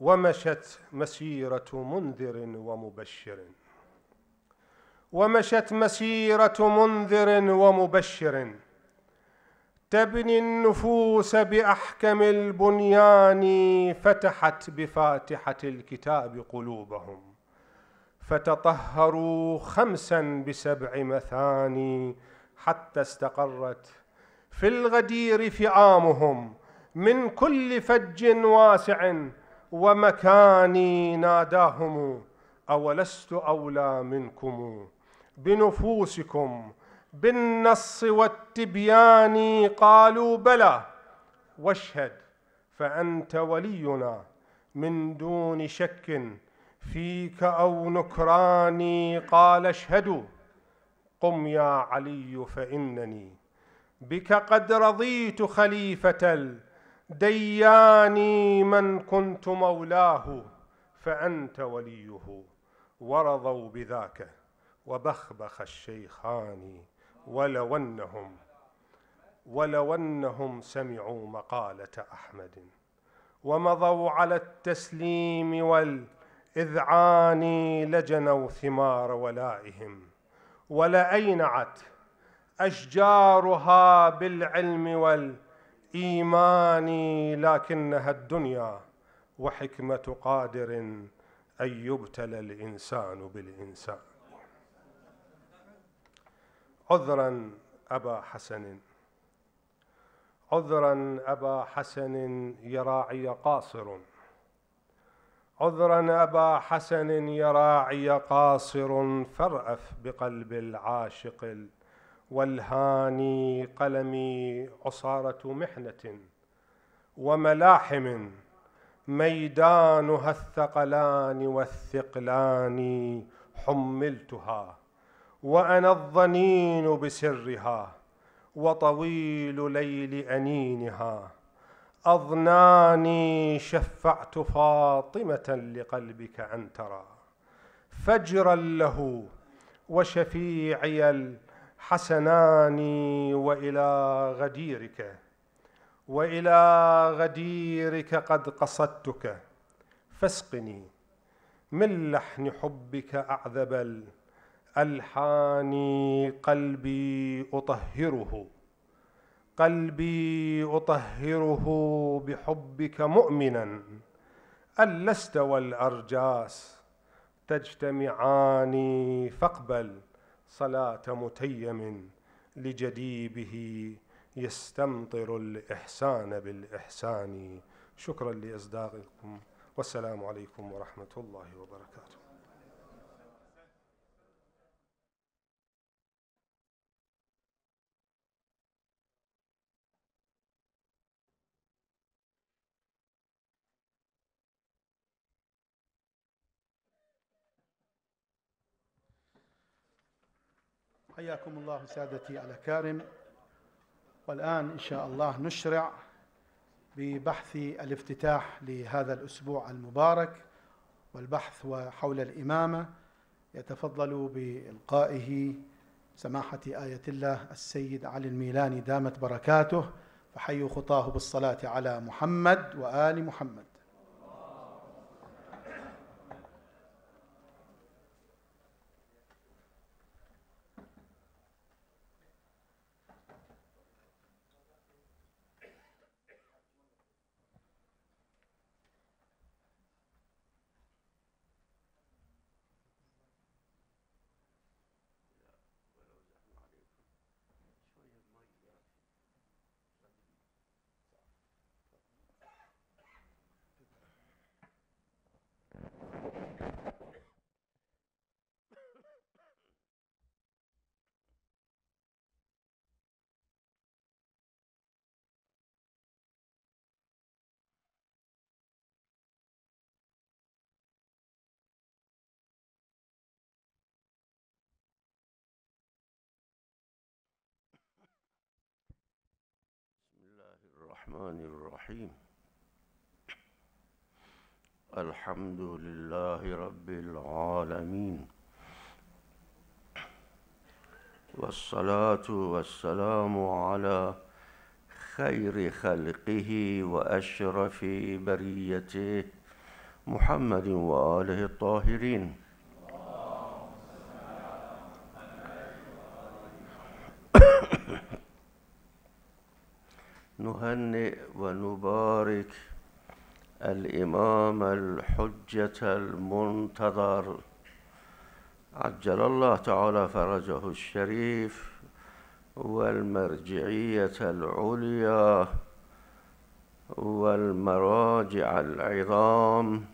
ومشت مسيرة منذر ومبشر ومشت مسيرة منذر ومبشر تبني النفوس بأحكم البنيان فتحت بفاتحة الكتاب قلوبهم فتطهروا خمسا بسبع مثاني حتى استقرت في الغدير فئامهم من كل فج واسع ومكاني ناداهم اولست اولى منكم بنفوسكم بالنص والتبيان قالوا بلى واشهد فانت ولينا من دون شك فيك او نكران قال اشهدوا قم يا علي فانني بك قد رضيت خليفه الديان من كنت مولاه فانت وليه ورضوا بذاك وبخبخ الشيخان ولو انهم ولو انهم سمعوا مقاله احمد ومضوا على التسليم والاذعان لجنوا ثمار ولائهم ولأينعت أشجارها بالعلم والإيمان لكنها الدنيا وحكمة قادر أن يبتلى الإنسان بالإنسان عذرا أبا حسن عذرا أبا حسن يراعي قاصر عذرا أبا حسن يراعي قاصر فرأف بقلب العاشق والهاني قلمي عصارة محنة وملاحم ميدانها الثقلان والثقلان حملتها وأنا الظنين بسرها وطويل ليل أنينها أضناني شفعت فاطمة لقلبك أن ترى فجرا له وشفيعي الحسنان وإلى غديرك وإلى غديرك قد قصدتك فاسقني من لحن حبك أعذب الألحان قلبي أطهره قلبي اطهره بحبك مؤمنا اللست والارجاس تجتمعان فاقبل صلاه متيم لجديبه يستمطر الاحسان بالاحسان شكرا لاصداقكم والسلام عليكم ورحمه الله وبركاته حياكم الله سادتي على كارم والآن إن شاء الله نشرع ببحث الافتتاح لهذا الأسبوع المبارك والبحث حول الإمامة يتفضل بإلقائه سماحة آية الله السيد علي الميلاني دامت بركاته فحيوا خطاه بالصلاة على محمد وآل محمد الرحمن الرحيم الحمد لله رب العالمين والصلاة والسلام على خير خلقه وأشرف بريته محمد وآله الطاهرين نهنئ ونبارك الإمام الحجة المنتظر عجل الله تعالى فرجه الشريف والمرجعية العليا والمراجع العظام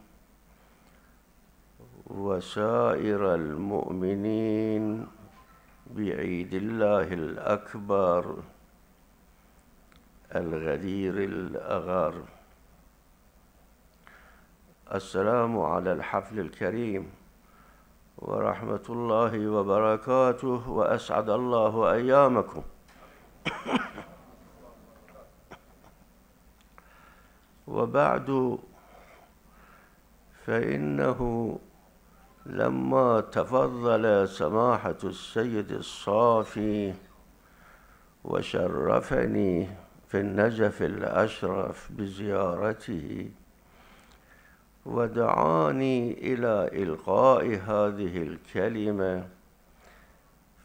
وسائر المؤمنين بعيد الله الأكبر الغدير الأغار السلام على الحفل الكريم ورحمة الله وبركاته وأسعد الله أيامكم وبعد فإنه لما تفضل سماحة السيد الصافي وشرفني في النجف الأشرف بزيارته ودعاني إلى إلقاء هذه الكلمة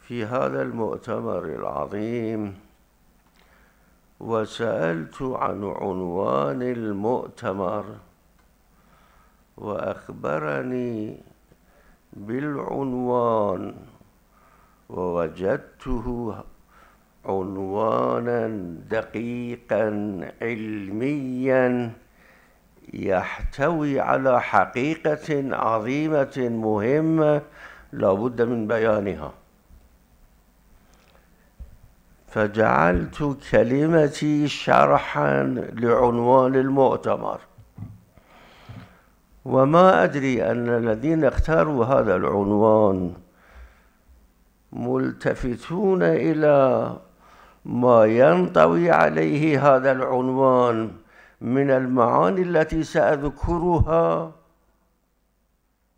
في هذا المؤتمر العظيم وسألت عن عنوان المؤتمر وأخبرني بالعنوان ووجدته عنوانا دقيقا علميا يحتوي على حقيقة عظيمة مهمة لا بد من بيانها فجعلت كلمتي شرحا لعنوان المؤتمر وما أدري أن الذين اختاروا هذا العنوان ملتفتون إلى ما ينطوي عليه هذا العنوان من المعاني التي ساذكرها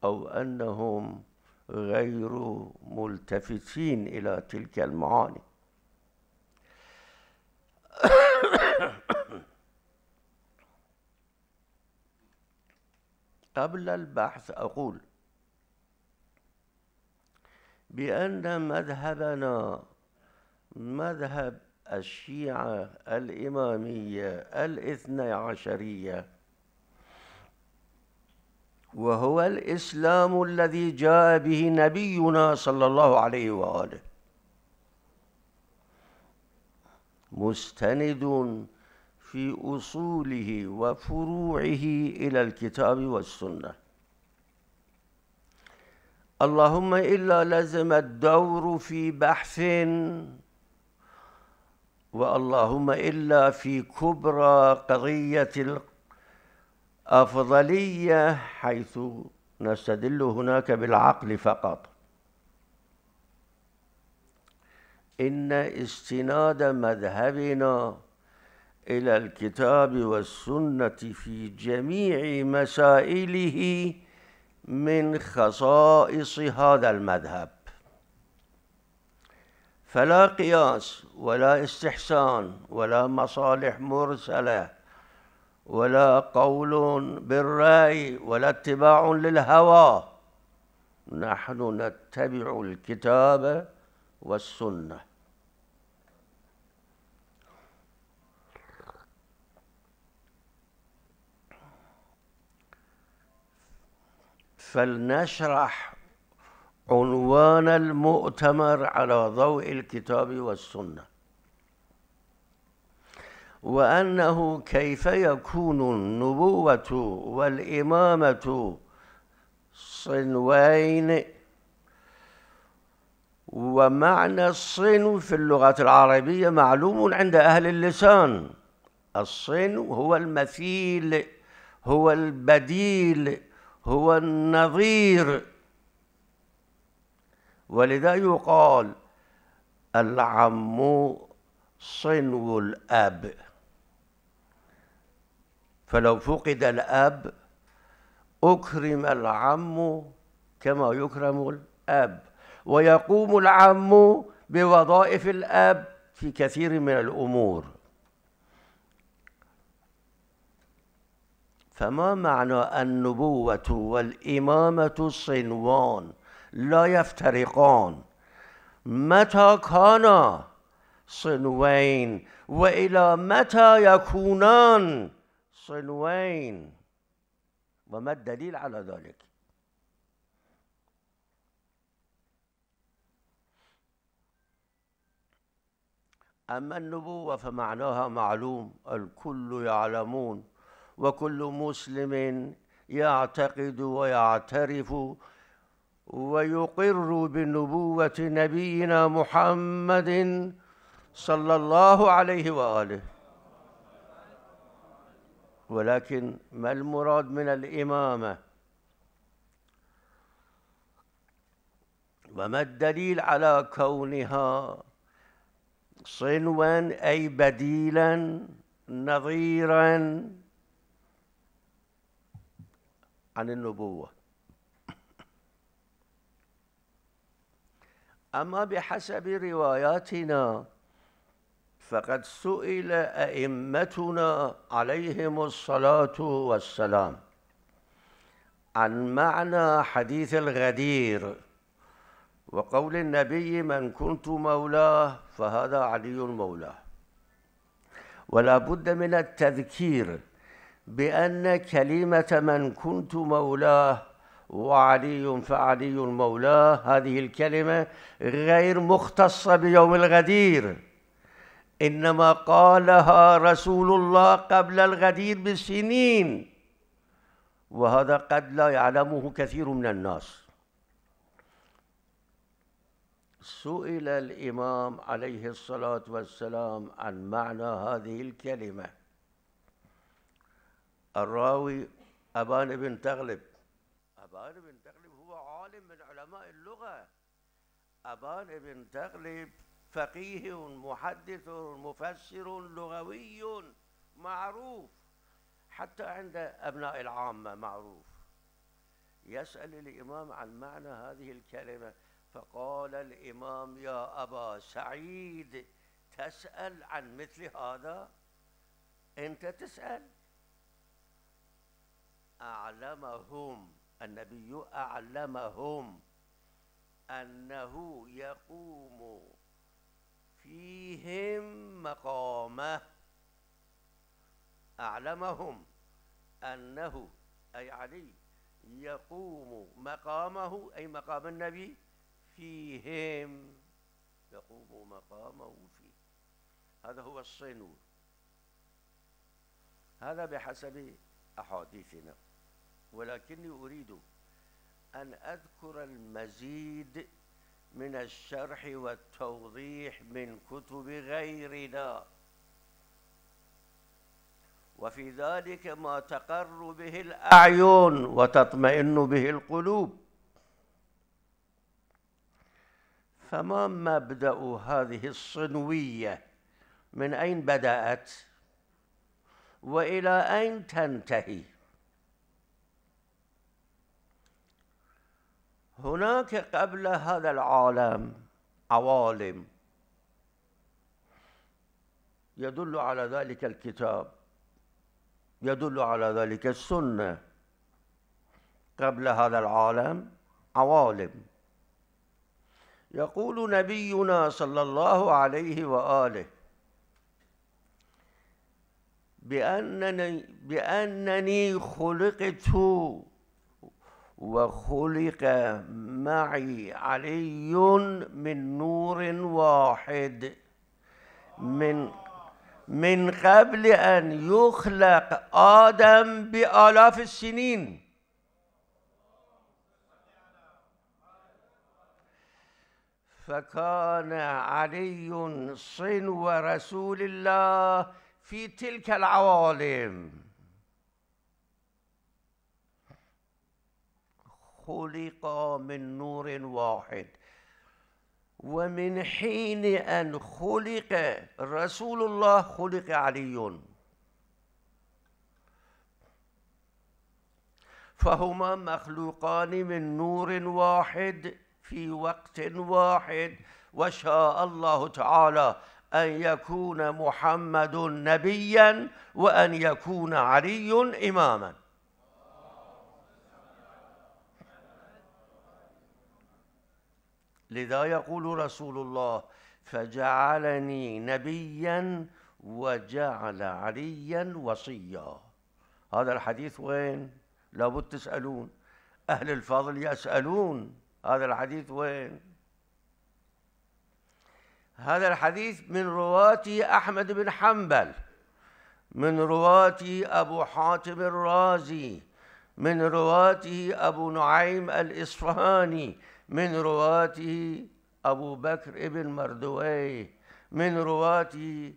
او انهم غير ملتفتين الى تلك المعاني <coughs> قبل البحث اقول بان مذهبنا مذهب الشيعة الإمامية الاثني عشرية وهو الإسلام الذي جاء به نبينا صلى الله عليه وآله مستند في أصوله وفروعه إلى الكتاب والسنة اللهم إلا لزم الدور في بحث واللهم إلا في كبرى قضية الأفضلية حيث نستدل هناك بالعقل فقط إن استناد مذهبنا إلى الكتاب والسنة في جميع مسائله من خصائص هذا المذهب فلا قياس ولا استحسان ولا مصالح مرسله ولا قول بالراي ولا اتباع للهوى نحن نتبع الكتاب والسنه فلنشرح عنوان المؤتمر على ضوء الكتاب والسنه وانه كيف يكون النبوه والامامه صنوين ومعنى الصن في اللغه العربيه معلوم عند اهل اللسان الصن هو المثيل هو البديل هو النظير ولذا يقال العم صنو الأب فلو فقد الأب أكرم العم كما يكرم الأب ويقوم العم بوظائف الأب في كثير من الأمور فما معنى النبوة والإمامة صنوان لا يفترقان متى كانا صنوين وإلى متى يكونان صنوين وما الدليل على ذلك أما النبوة فمعناها معلوم الكل يعلمون وكل مسلم يعتقد ويعترف ويقر بنبوة نبينا محمد صلى الله عليه وآله ولكن ما المراد من الإمامة وما الدليل على كونها صنوا أي بديلا نظيرا عن النبوه أما بحسب رواياتنا فقد سئل أئمتنا عليهم الصلاة والسلام عن معنى حديث الغدير وقول النبي من كنت مولاه فهذا علي مولاه ولا بد من التذكير بأن كلمة من كنت مولاه وعلي فعلي مولاه هذه الكلمة غير مختصة بيوم الغدير إنما قالها رسول الله قبل الغدير بسنين وهذا قد لا يعلمه كثير من الناس سئل الإمام عليه الصلاة والسلام عن معنى هذه الكلمة الراوي أبان بن تغلب أبان ابن تغلب فقيه محدث مفسر لغوي معروف حتى عند أبناء العامة معروف يسأل الإمام عن معنى هذه الكلمة فقال الإمام يا أبا سعيد تسأل عن مثل هذا أنت تسأل أعلمهم النبي أعلمهم أنه يقوم فيهم مقامه أعلمهم أنه أي علي يقوم مقامه أي مقام النبي فيهم يقوم مقامه فيه هذا هو الصنو هذا بحسب أحاديثنا ولكني أريد أن أذكر المزيد من الشرح والتوضيح من كتب غيرنا وفي ذلك ما تقر به الأعين وتطمئن به القلوب فما مبدأ هذه الصنوية من أين بدأت وإلى أين تنتهي هناك قبل هذا العالم عوالم يدل على ذلك الكتاب يدل على ذلك السنه قبل هذا العالم عوالم يقول نبينا صلى الله عليه واله بأنني, بأنني خلقت وخلق معي علي من نور واحد من من قبل أن يخلق آدم بآلاف السنين فكان علي صنو رسول الله في تلك العوالم خلقا من نور واحد ومن حين أن خلق رسول الله خلق علي فهما مخلوقان من نور واحد في وقت واحد وشاء الله تعالى أن يكون محمد نبيا وأن يكون علي إماماً لذا يقول رسول الله فجعلني نبيا وجعل عليا وصيا هذا الحديث وين لابد تسألون أهل الفضل يسألون هذا الحديث وين هذا الحديث من رواته أحمد بن حنبل من رواته أبو حاتم الرازي من رواته أبو نعيم الإصفهاني من رواته أبو بكر ابن مردويه من رواته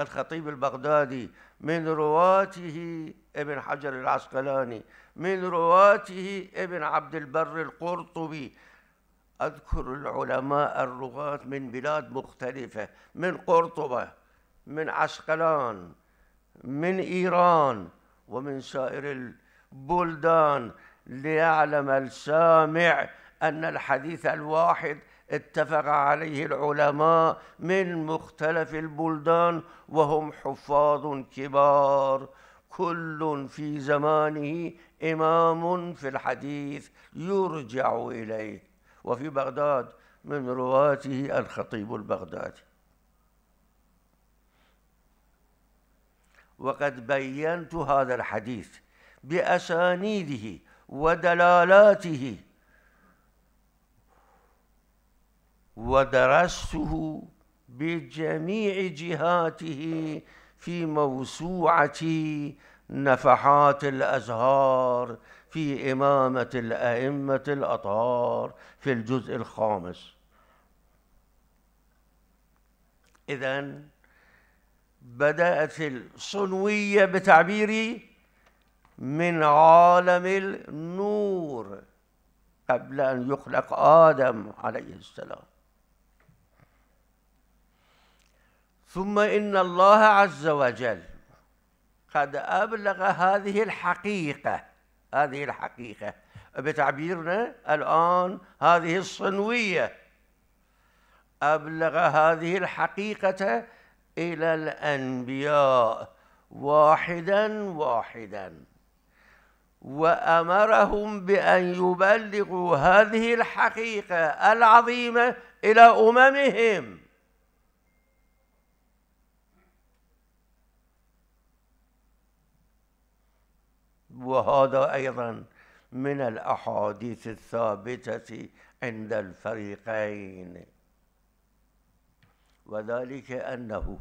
الخطيب البغدادي من رواته ابن حجر العسقلاني من رواته ابن عبد البر القرطبي أذكر العلماء الرغاة من بلاد مختلفة من قرطبة من عسقلان من إيران ومن سائر البلدان ليعلم السامع أن الحديث الواحد اتفق عليه العلماء من مختلف البلدان وهم حفاظ كبار كل في زمانه إمام في الحديث يرجع إليه وفي بغداد من رواته الخطيب البغدادي وقد بينت هذا الحديث بأسانيده ودلالاته ودرسته بجميع جهاته في موسوعة نفحات الأزهار في إمامة الأئمة الأطهار في الجزء الخامس إذا بدأت الصنوية بتعبيري من عالم النور قبل أن يخلق آدم عليه السلام ثم إن الله عز وجل قد أبلغ هذه الحقيقة هذه الحقيقة بتعبيرنا الآن هذه الصنوية أبلغ هذه الحقيقة إلى الأنبياء واحدا واحدا وأمرهم بأن يبلغوا هذه الحقيقة العظيمة إلى أممهم وهذا أيضا من الأحاديث الثابتة عند الفريقين وذلك أنه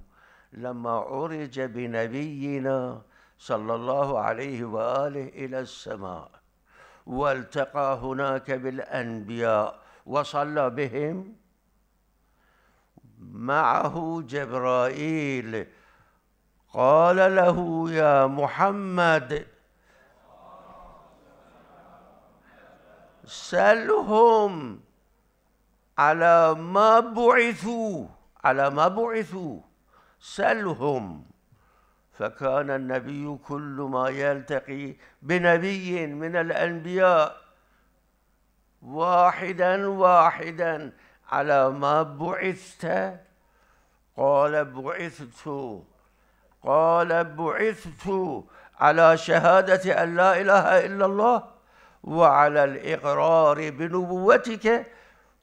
لما عرج بنبينا صلى الله عليه وآله إلى السماء والتقى هناك بالأنبياء وصلى بهم معه جبرائيل قال له يا محمد سلهم على ما بعثوا على ما بعثوا سلهم فكان النبي كل ما يلتقي بنبي من الأنبياء واحدا واحدا على ما بعثت قال بعثت قال بعثت على شهادة أن لا إله إلا الله وعلى الإقرار بنبوتك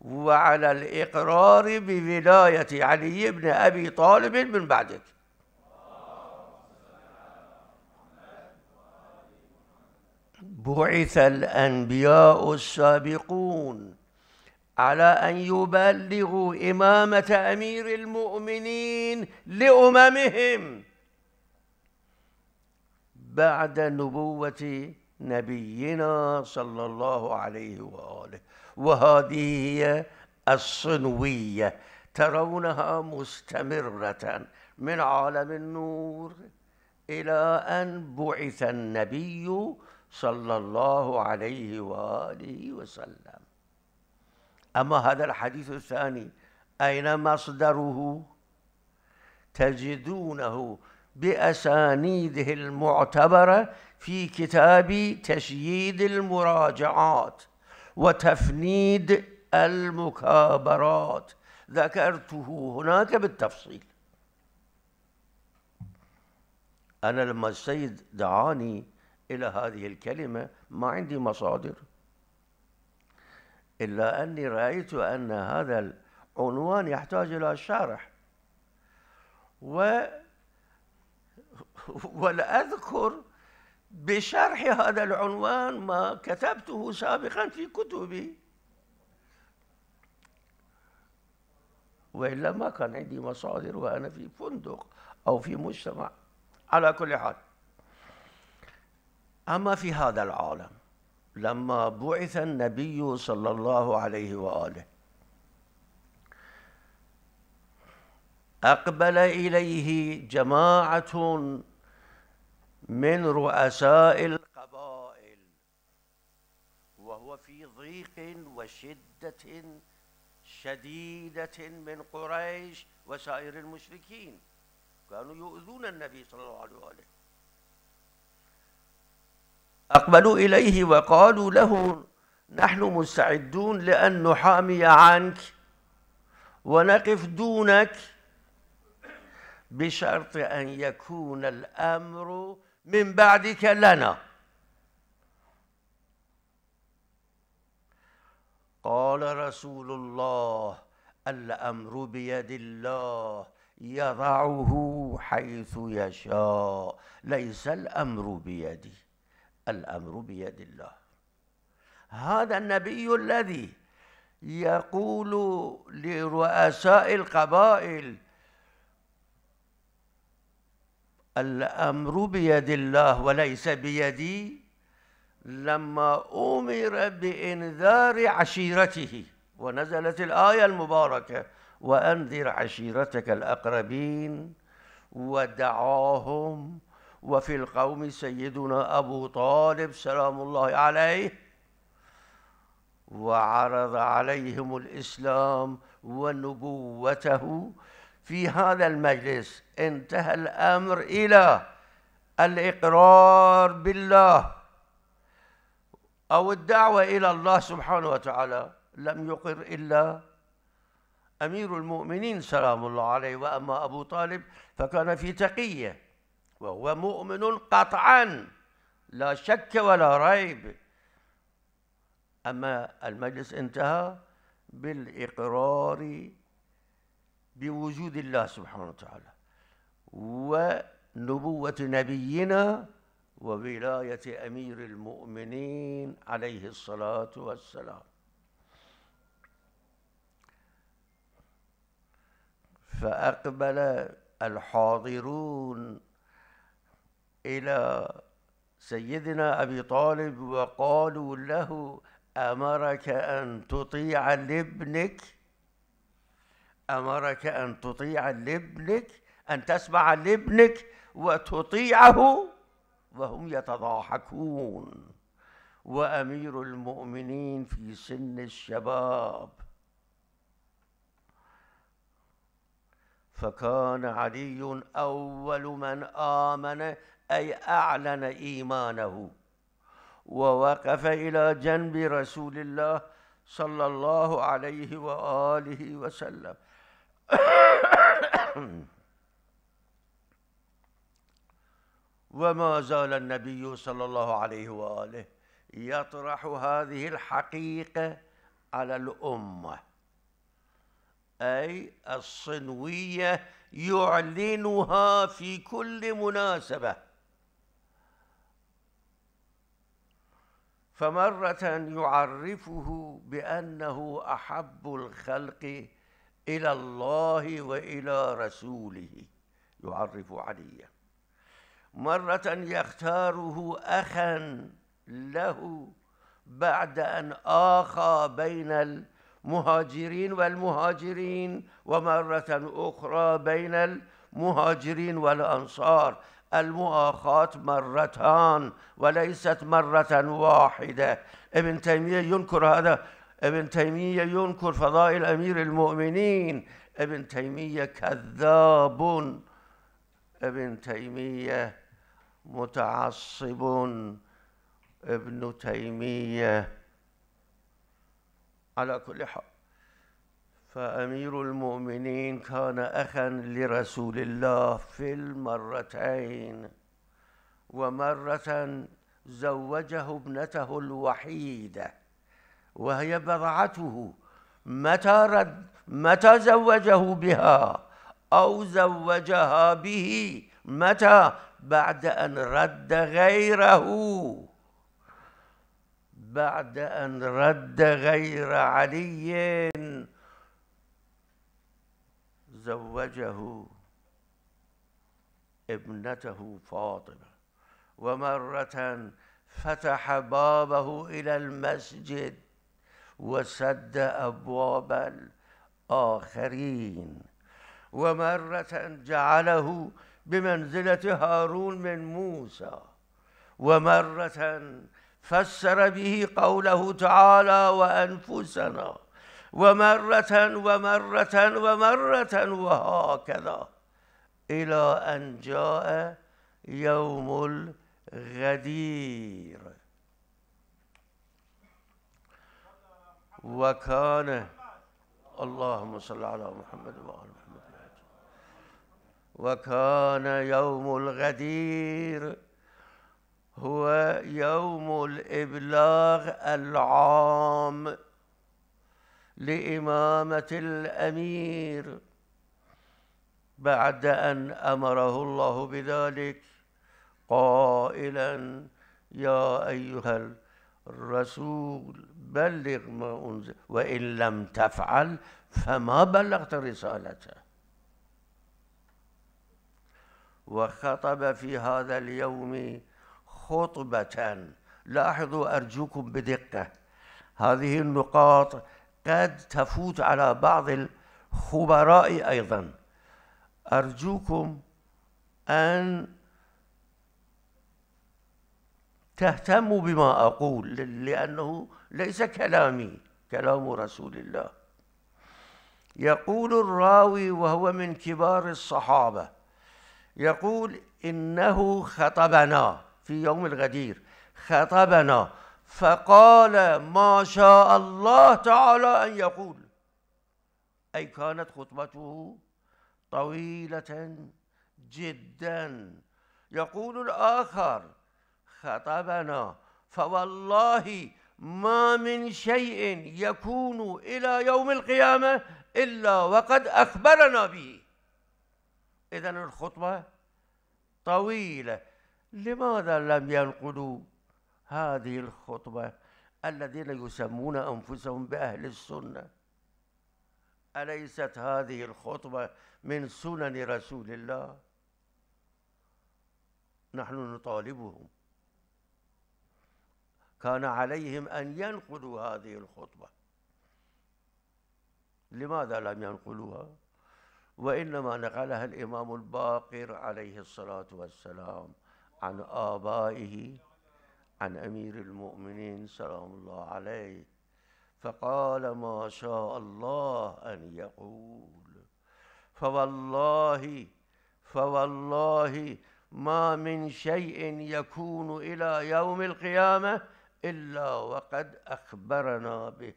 وعلى الإقرار بولاية علي بن أبي طالب من بعدك بعث الأنبياء السابقون على أن يبلغوا إمامة أمير المؤمنين لأممهم بعد نبوة نبينا صلى الله عليه واله وهذه هي الصنويه ترونها مستمره من عالم النور الى ان بعث النبي صلى الله عليه واله وسلم اما هذا الحديث الثاني اين مصدره تجدونه باسانيده المعتبره في كتاب تشييد المراجعات وتفنيد المكابرات ذكرته هناك بالتفصيل أنا لما السيد دعاني إلى هذه الكلمة ما عندي مصادر إلا أني رأيت أن هذا العنوان يحتاج إلى شرح و ولا أذكر بشرح هذا العنوان ما كتبته سابقا في كتبي والا ما كان عندي مصادر وانا في فندق او في مجتمع على كل حال اما في هذا العالم لما بعث النبي صلى الله عليه واله اقبل اليه جماعه من رؤساء القبائل وهو في ضيق وشدة شديدة من قريش وسائر المشركين كانوا يؤذون النبي صلى الله عليه وآله أقبلوا إليه وقالوا له نحن مستعدون لأن نحامي عنك ونقف دونك بشرط أن يكون الأمر من بعدك لنا قال رسول الله الأمر بيد الله يضعه حيث يشاء ليس الأمر بيدي الأمر بيد الله هذا النبي الذي يقول لرؤساء القبائل الأمر بيد الله وليس بيدي لما أمر بإنذار عشيرته ونزلت الآية المباركة وأنذر عشيرتك الأقربين ودعاهم وفي القوم سيدنا أبو طالب سلام الله عليه وعرض عليهم الإسلام ونبوته في هذا المجلس انتهى الامر الى الاقرار بالله او الدعوه الى الله سبحانه وتعالى لم يقر الا امير المؤمنين سلام الله عليه واما ابو طالب فكان في تقيه وهو مؤمن قطعا لا شك ولا ريب اما المجلس انتهى بالاقرار بوجود الله سبحانه وتعالى ونبوة نبينا وولاية أمير المؤمنين عليه الصلاة والسلام فأقبل الحاضرون إلى سيدنا أبي طالب وقالوا له أمرك أن تطيع لابنك امرك ان تطيع لابنك ان تسمع لابنك وتطيعه وهم يتضاحكون وامير المؤمنين في سن الشباب فكان علي اول من امن اي اعلن ايمانه ووقف الى جنب رسول الله صلى الله عليه واله وسلم <coughs> وما زال النبي صلى الله عليه واله يطرح هذه الحقيقه على الامه اي الصنويه يعلنها في كل مناسبه فمره يعرفه بانه احب الخلق إلى الله وإلى رسوله يعرف عليا مرة يختاره أخا له بعد أن آخى بين المهاجرين والمهاجرين ومرة أخرى بين المهاجرين والأنصار المؤاخاة مرتان وليست مرة واحدة ابن تيمية ينكر هذا ابن تيمية ينكر فضائل أمير المؤمنين ابن تيمية كذاب ابن تيمية متعصب ابن تيمية على كل حال فأمير المؤمنين كان أخا لرسول الله في المرتين ومرة زوجه ابنته الوحيده وهي برعته متى رد متى زوجه بها أو زوجها به متى بعد أن رد غيره بعد أن رد غير علي زوجه ابنته فاطمة ومرة فتح بابه إلى المسجد وسد أبواب الآخرين ومرة جعله بمنزلة هارون من موسى ومرة فسر به قوله تعالى وأنفسنا ومرة ومرة ومرة وهكذا إلى أن جاء يوم الغدير وكان اللهم صل على محمد وعلى محمد وكان يوم الغدير هو يوم الإبلاغ العام لإمامة الأمير بعد أن أمره الله بذلك قائلا يا أيها الرسول بلغ ما أنزل وإن لم تفعل فما بلغت رسالته وخطب في هذا اليوم خطبة لاحظوا أرجوكم بدقة هذه النقاط قد تفوت على بعض الخبراء أيضا أرجوكم أن تهتموا بما أقول لأنه ليس كلامي كلام رسول الله يقول الراوي وهو من كبار الصحابة يقول إنه خطبنا في يوم الغدير خطبنا فقال ما شاء الله تعالى أن يقول أي كانت خطبته طويلة جدا يقول الآخر خطبنا فوالله ما من شيء يكون إلى يوم القيامة إلا وقد أخبرنا به إذا الخطبة طويلة لماذا لم ينقلوا هذه الخطبة الذين يسمون أنفسهم بأهل السنة أليست هذه الخطبة من سنن رسول الله نحن نطالبهم كان عليهم أن ينقلوا هذه الخطبة لماذا لم ينقلوها؟ وإنما نقلها الإمام الباقر عليه الصلاة والسلام عن آبائه عن أمير المؤمنين سلام الله عليه فقال ما شاء الله أن يقول فوالله فوالله ما من شيء يكون إلى يوم القيامة إلا وقد أخبرنا به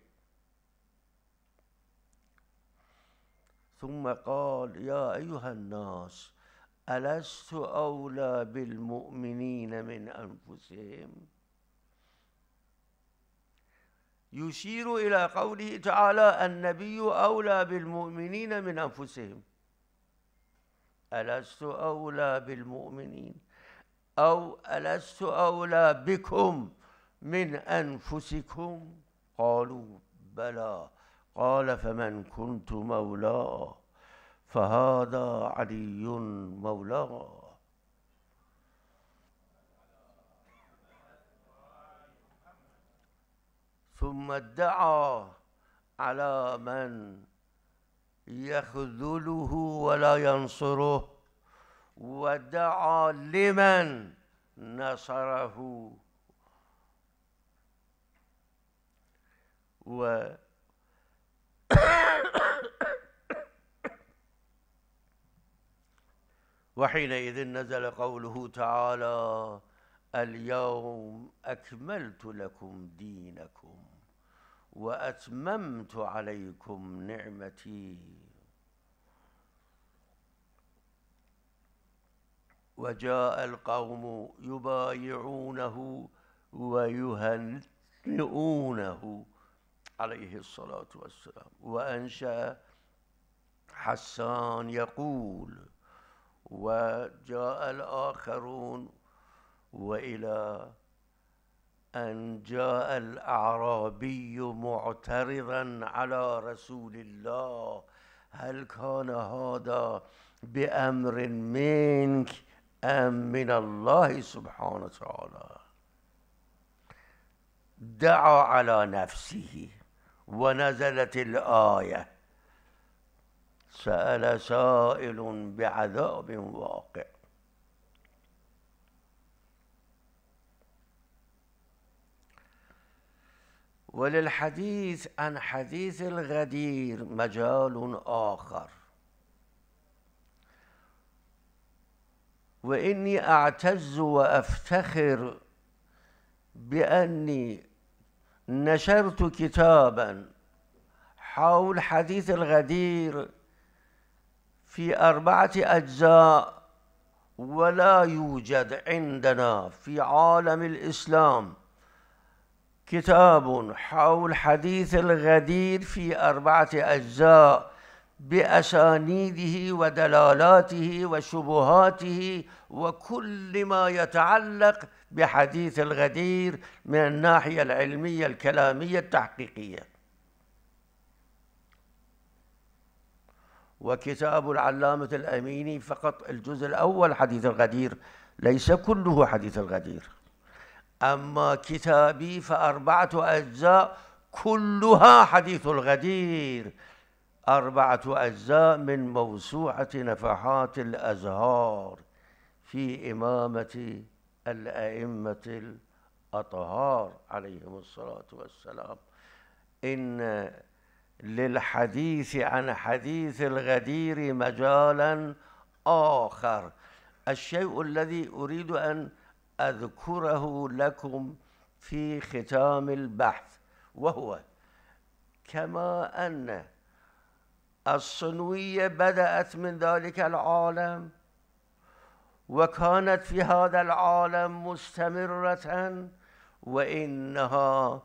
ثم قال يا أيها الناس ألست أولى بالمؤمنين من أنفسهم يشير إلى قوله تعالى النبي أولى بالمؤمنين من أنفسهم ألست أولى بالمؤمنين أو ألست أولى بكم من أنفسكم قالوا بلى قال فمن كنت مولاه فهذا علي مولاه ثم ادعى على من يخذله ولا ينصره ودعا لمن نصره و وحينئذ نزل قوله تعالى اليوم أكملت لكم دينكم وأتممت عليكم نعمتي وجاء القوم يبايعونه ويهنئونه عليه الصلاة والسلام وأنشأ حسان يقول وجاء الآخرون وإلى أن جاء الأعرابي معترضا على رسول الله هل كان هذا بأمر منك أم من الله سبحانه وتعالى دعا على نفسه ونزلت الآية سأل سائل بعذاب واقع وللحديث عن حديث الغدير مجال آخر وإني أعتز وأفتخر بأني نشرت كتابا حول حديث الغدير في أربعة أجزاء ولا يوجد عندنا في عالم الإسلام كتاب حول حديث الغدير في أربعة أجزاء بأسانيده ودلالاته وشبهاته وكل ما يتعلق بحديث الغدير من الناحية العلمية الكلامية التحقيقية وكتاب العلامة الأميني فقط الجزء الأول حديث الغدير ليس كله حديث الغدير أما كتابي فأربعة أجزاء كلها حديث الغدير أربعة أجزاء من موسوعة نفحات الأزهار في إمامة الأئمة الأطهار عليهم الصلاة والسلام إن للحديث عن حديث الغدير مجالا آخر الشيء الذي أريد أن أذكره لكم في ختام البحث وهو كما أن الصنوية بدأت من ذلك العالم وكانت في هذا العالم مستمرة وإنها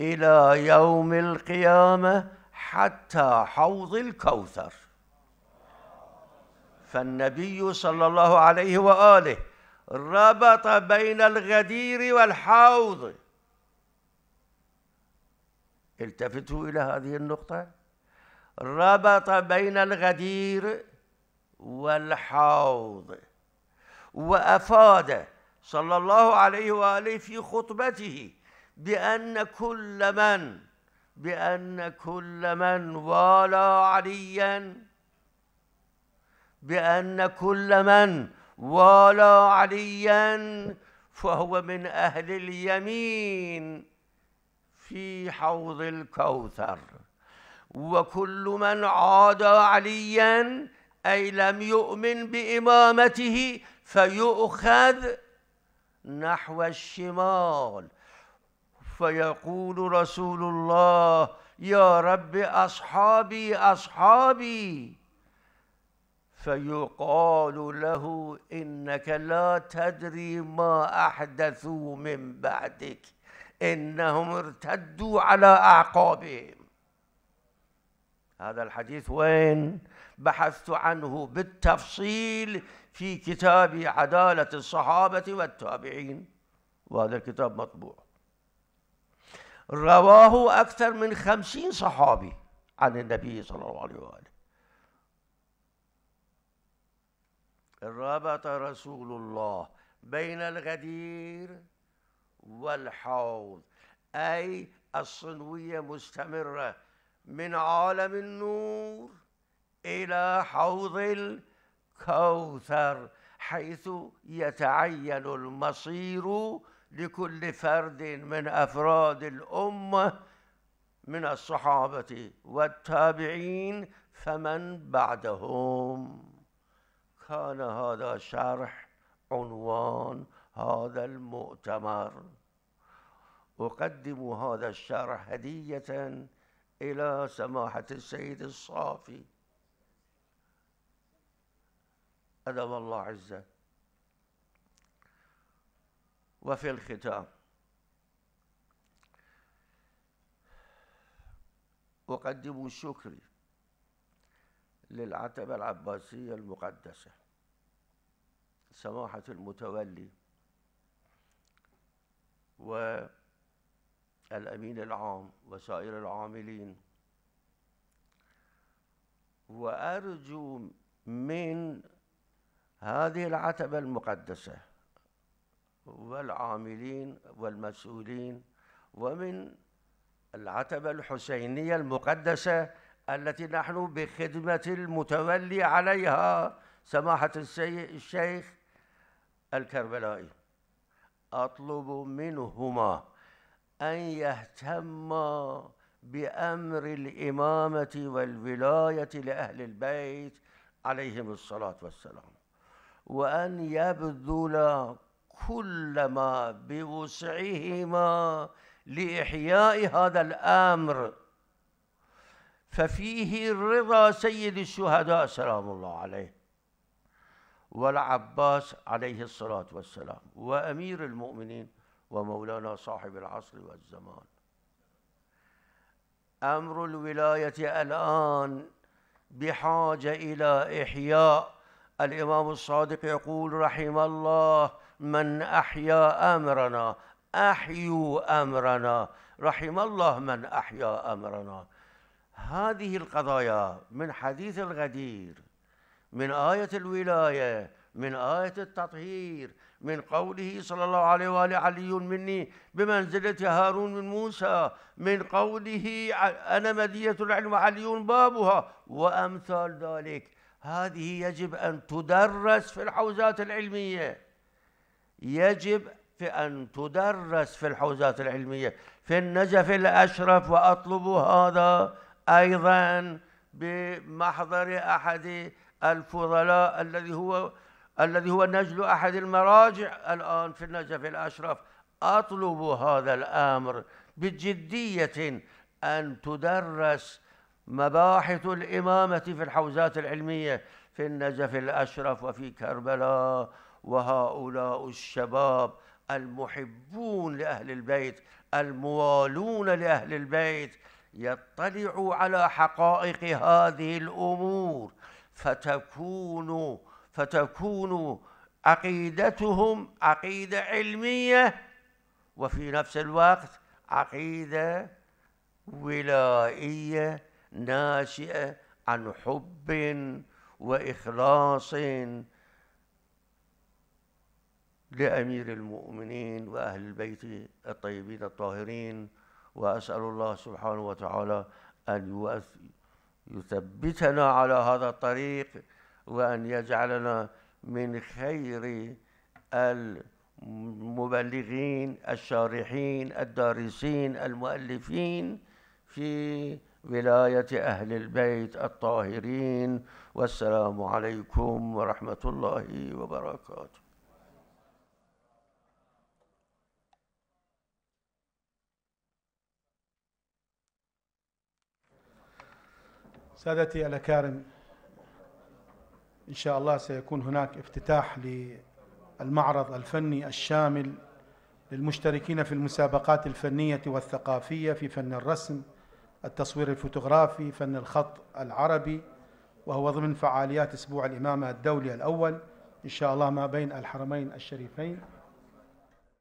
إلى يوم القيامة حتى حوض الكوثر فالنبي صلى الله عليه وآله ربط بين الغدير والحوض التفتوا إلى هذه النقطة ربط بين الغدير والحوض وافاد صلى الله عليه واله في خطبته بان كل من بان كل من والى عليا بان كل من والى عليا فهو من اهل اليمين في حوض الكوثر وكل من عادى عليا اي لم يؤمن بامامته فيؤخذ نحو الشمال فيقول رسول الله يا رب أصحابي أصحابي فيقال له إنك لا تدري ما أحدثوا من بعدك إنهم ارتدوا على أعقابهم هذا الحديث وين بحثت عنه بالتفصيل في كتاب عدالة الصحابة والتابعين وهذا الكتاب مطبوع رواه أكثر من خمسين صحابي عن النبي صلى الله عليه وآله ربط رسول الله بين الغدير والحوض أي الصنوية مستمرة من عالم النور إلى حوض كوثر حيث يتعين المصير لكل فرد من افراد الامه من الصحابه والتابعين فمن بعدهم كان هذا شرح عنوان هذا المؤتمر اقدم هذا الشرح هديه الى سماحه السيد الصافي أدب الله عزه وفي الختام أقدم شكري للعتبة العباسية المقدسة سماحة المتولي والأمين العام وسائر العاملين وأرجو من هذه العتبة المقدسة والعاملين والمسؤولين ومن العتبة الحسينية المقدسة التي نحن بخدمة المتولي عليها سماحة الشيخ الكربلائي أطلب منهما أن يهتما بأمر الإمامة والولاية لأهل البيت عليهم الصلاة والسلام وأن يبذل كل ما بوسعهما لإحياء هذا الأمر ففيه رضا سيد الشهداء سلام الله عليه والعباس عليه الصلاة والسلام وأمير المؤمنين ومولانا صاحب العصر والزمان أمر الولاية الآن بحاجة إلى إحياء الإمام الصادق يقول رحم الله من أحيا أمرنا أحيوا أمرنا رحم الله من أحيا أمرنا هذه القضايا من حديث الغدير من آية الولاية من آية التطهير من قوله صلى الله عليه وآله علي مني بمنزلة هارون من موسى من قوله أنا مدية العلم علي بابها وأمثال ذلك هذه يجب أن تدرس في الحوزات العلمية يجب في أن تدرس في الحوزات العلمية في النجف الأشرف وأطلب هذا أيضا بمحضر أحد الفضلاء الذي هو الذي هو نجل أحد المراجع الآن في النجف الأشرف أطلب هذا الأمر بجدية أن تدرس مباحث الإمامة في الحوزات العلمية في النجف الأشرف وفي كربلاء وهؤلاء الشباب المحبون لأهل البيت الموالون لأهل البيت يطلعوا على حقائق هذه الأمور فتكون فتكون عقيدتهم عقيدة علمية وفي نفس الوقت عقيدة ولائية ناشئه عن حب واخلاص لامير المؤمنين واهل البيت الطيبين الطاهرين واسال الله سبحانه وتعالى ان يثبتنا على هذا الطريق وان يجعلنا من خير المبلغين الشارحين الدارسين المؤلفين في ولاية أهل البيت الطاهرين والسلام عليكم ورحمة الله وبركاته سادتي الأكارم إن شاء الله سيكون هناك افتتاح للمعرض الفني الشامل للمشتركين في المسابقات الفنية والثقافية في فن الرسم التصوير الفوتوغرافي فن الخط العربي وهو ضمن فعاليات أسبوع الإمامة الدولي الأول إن شاء الله ما بين الحرمين الشريفين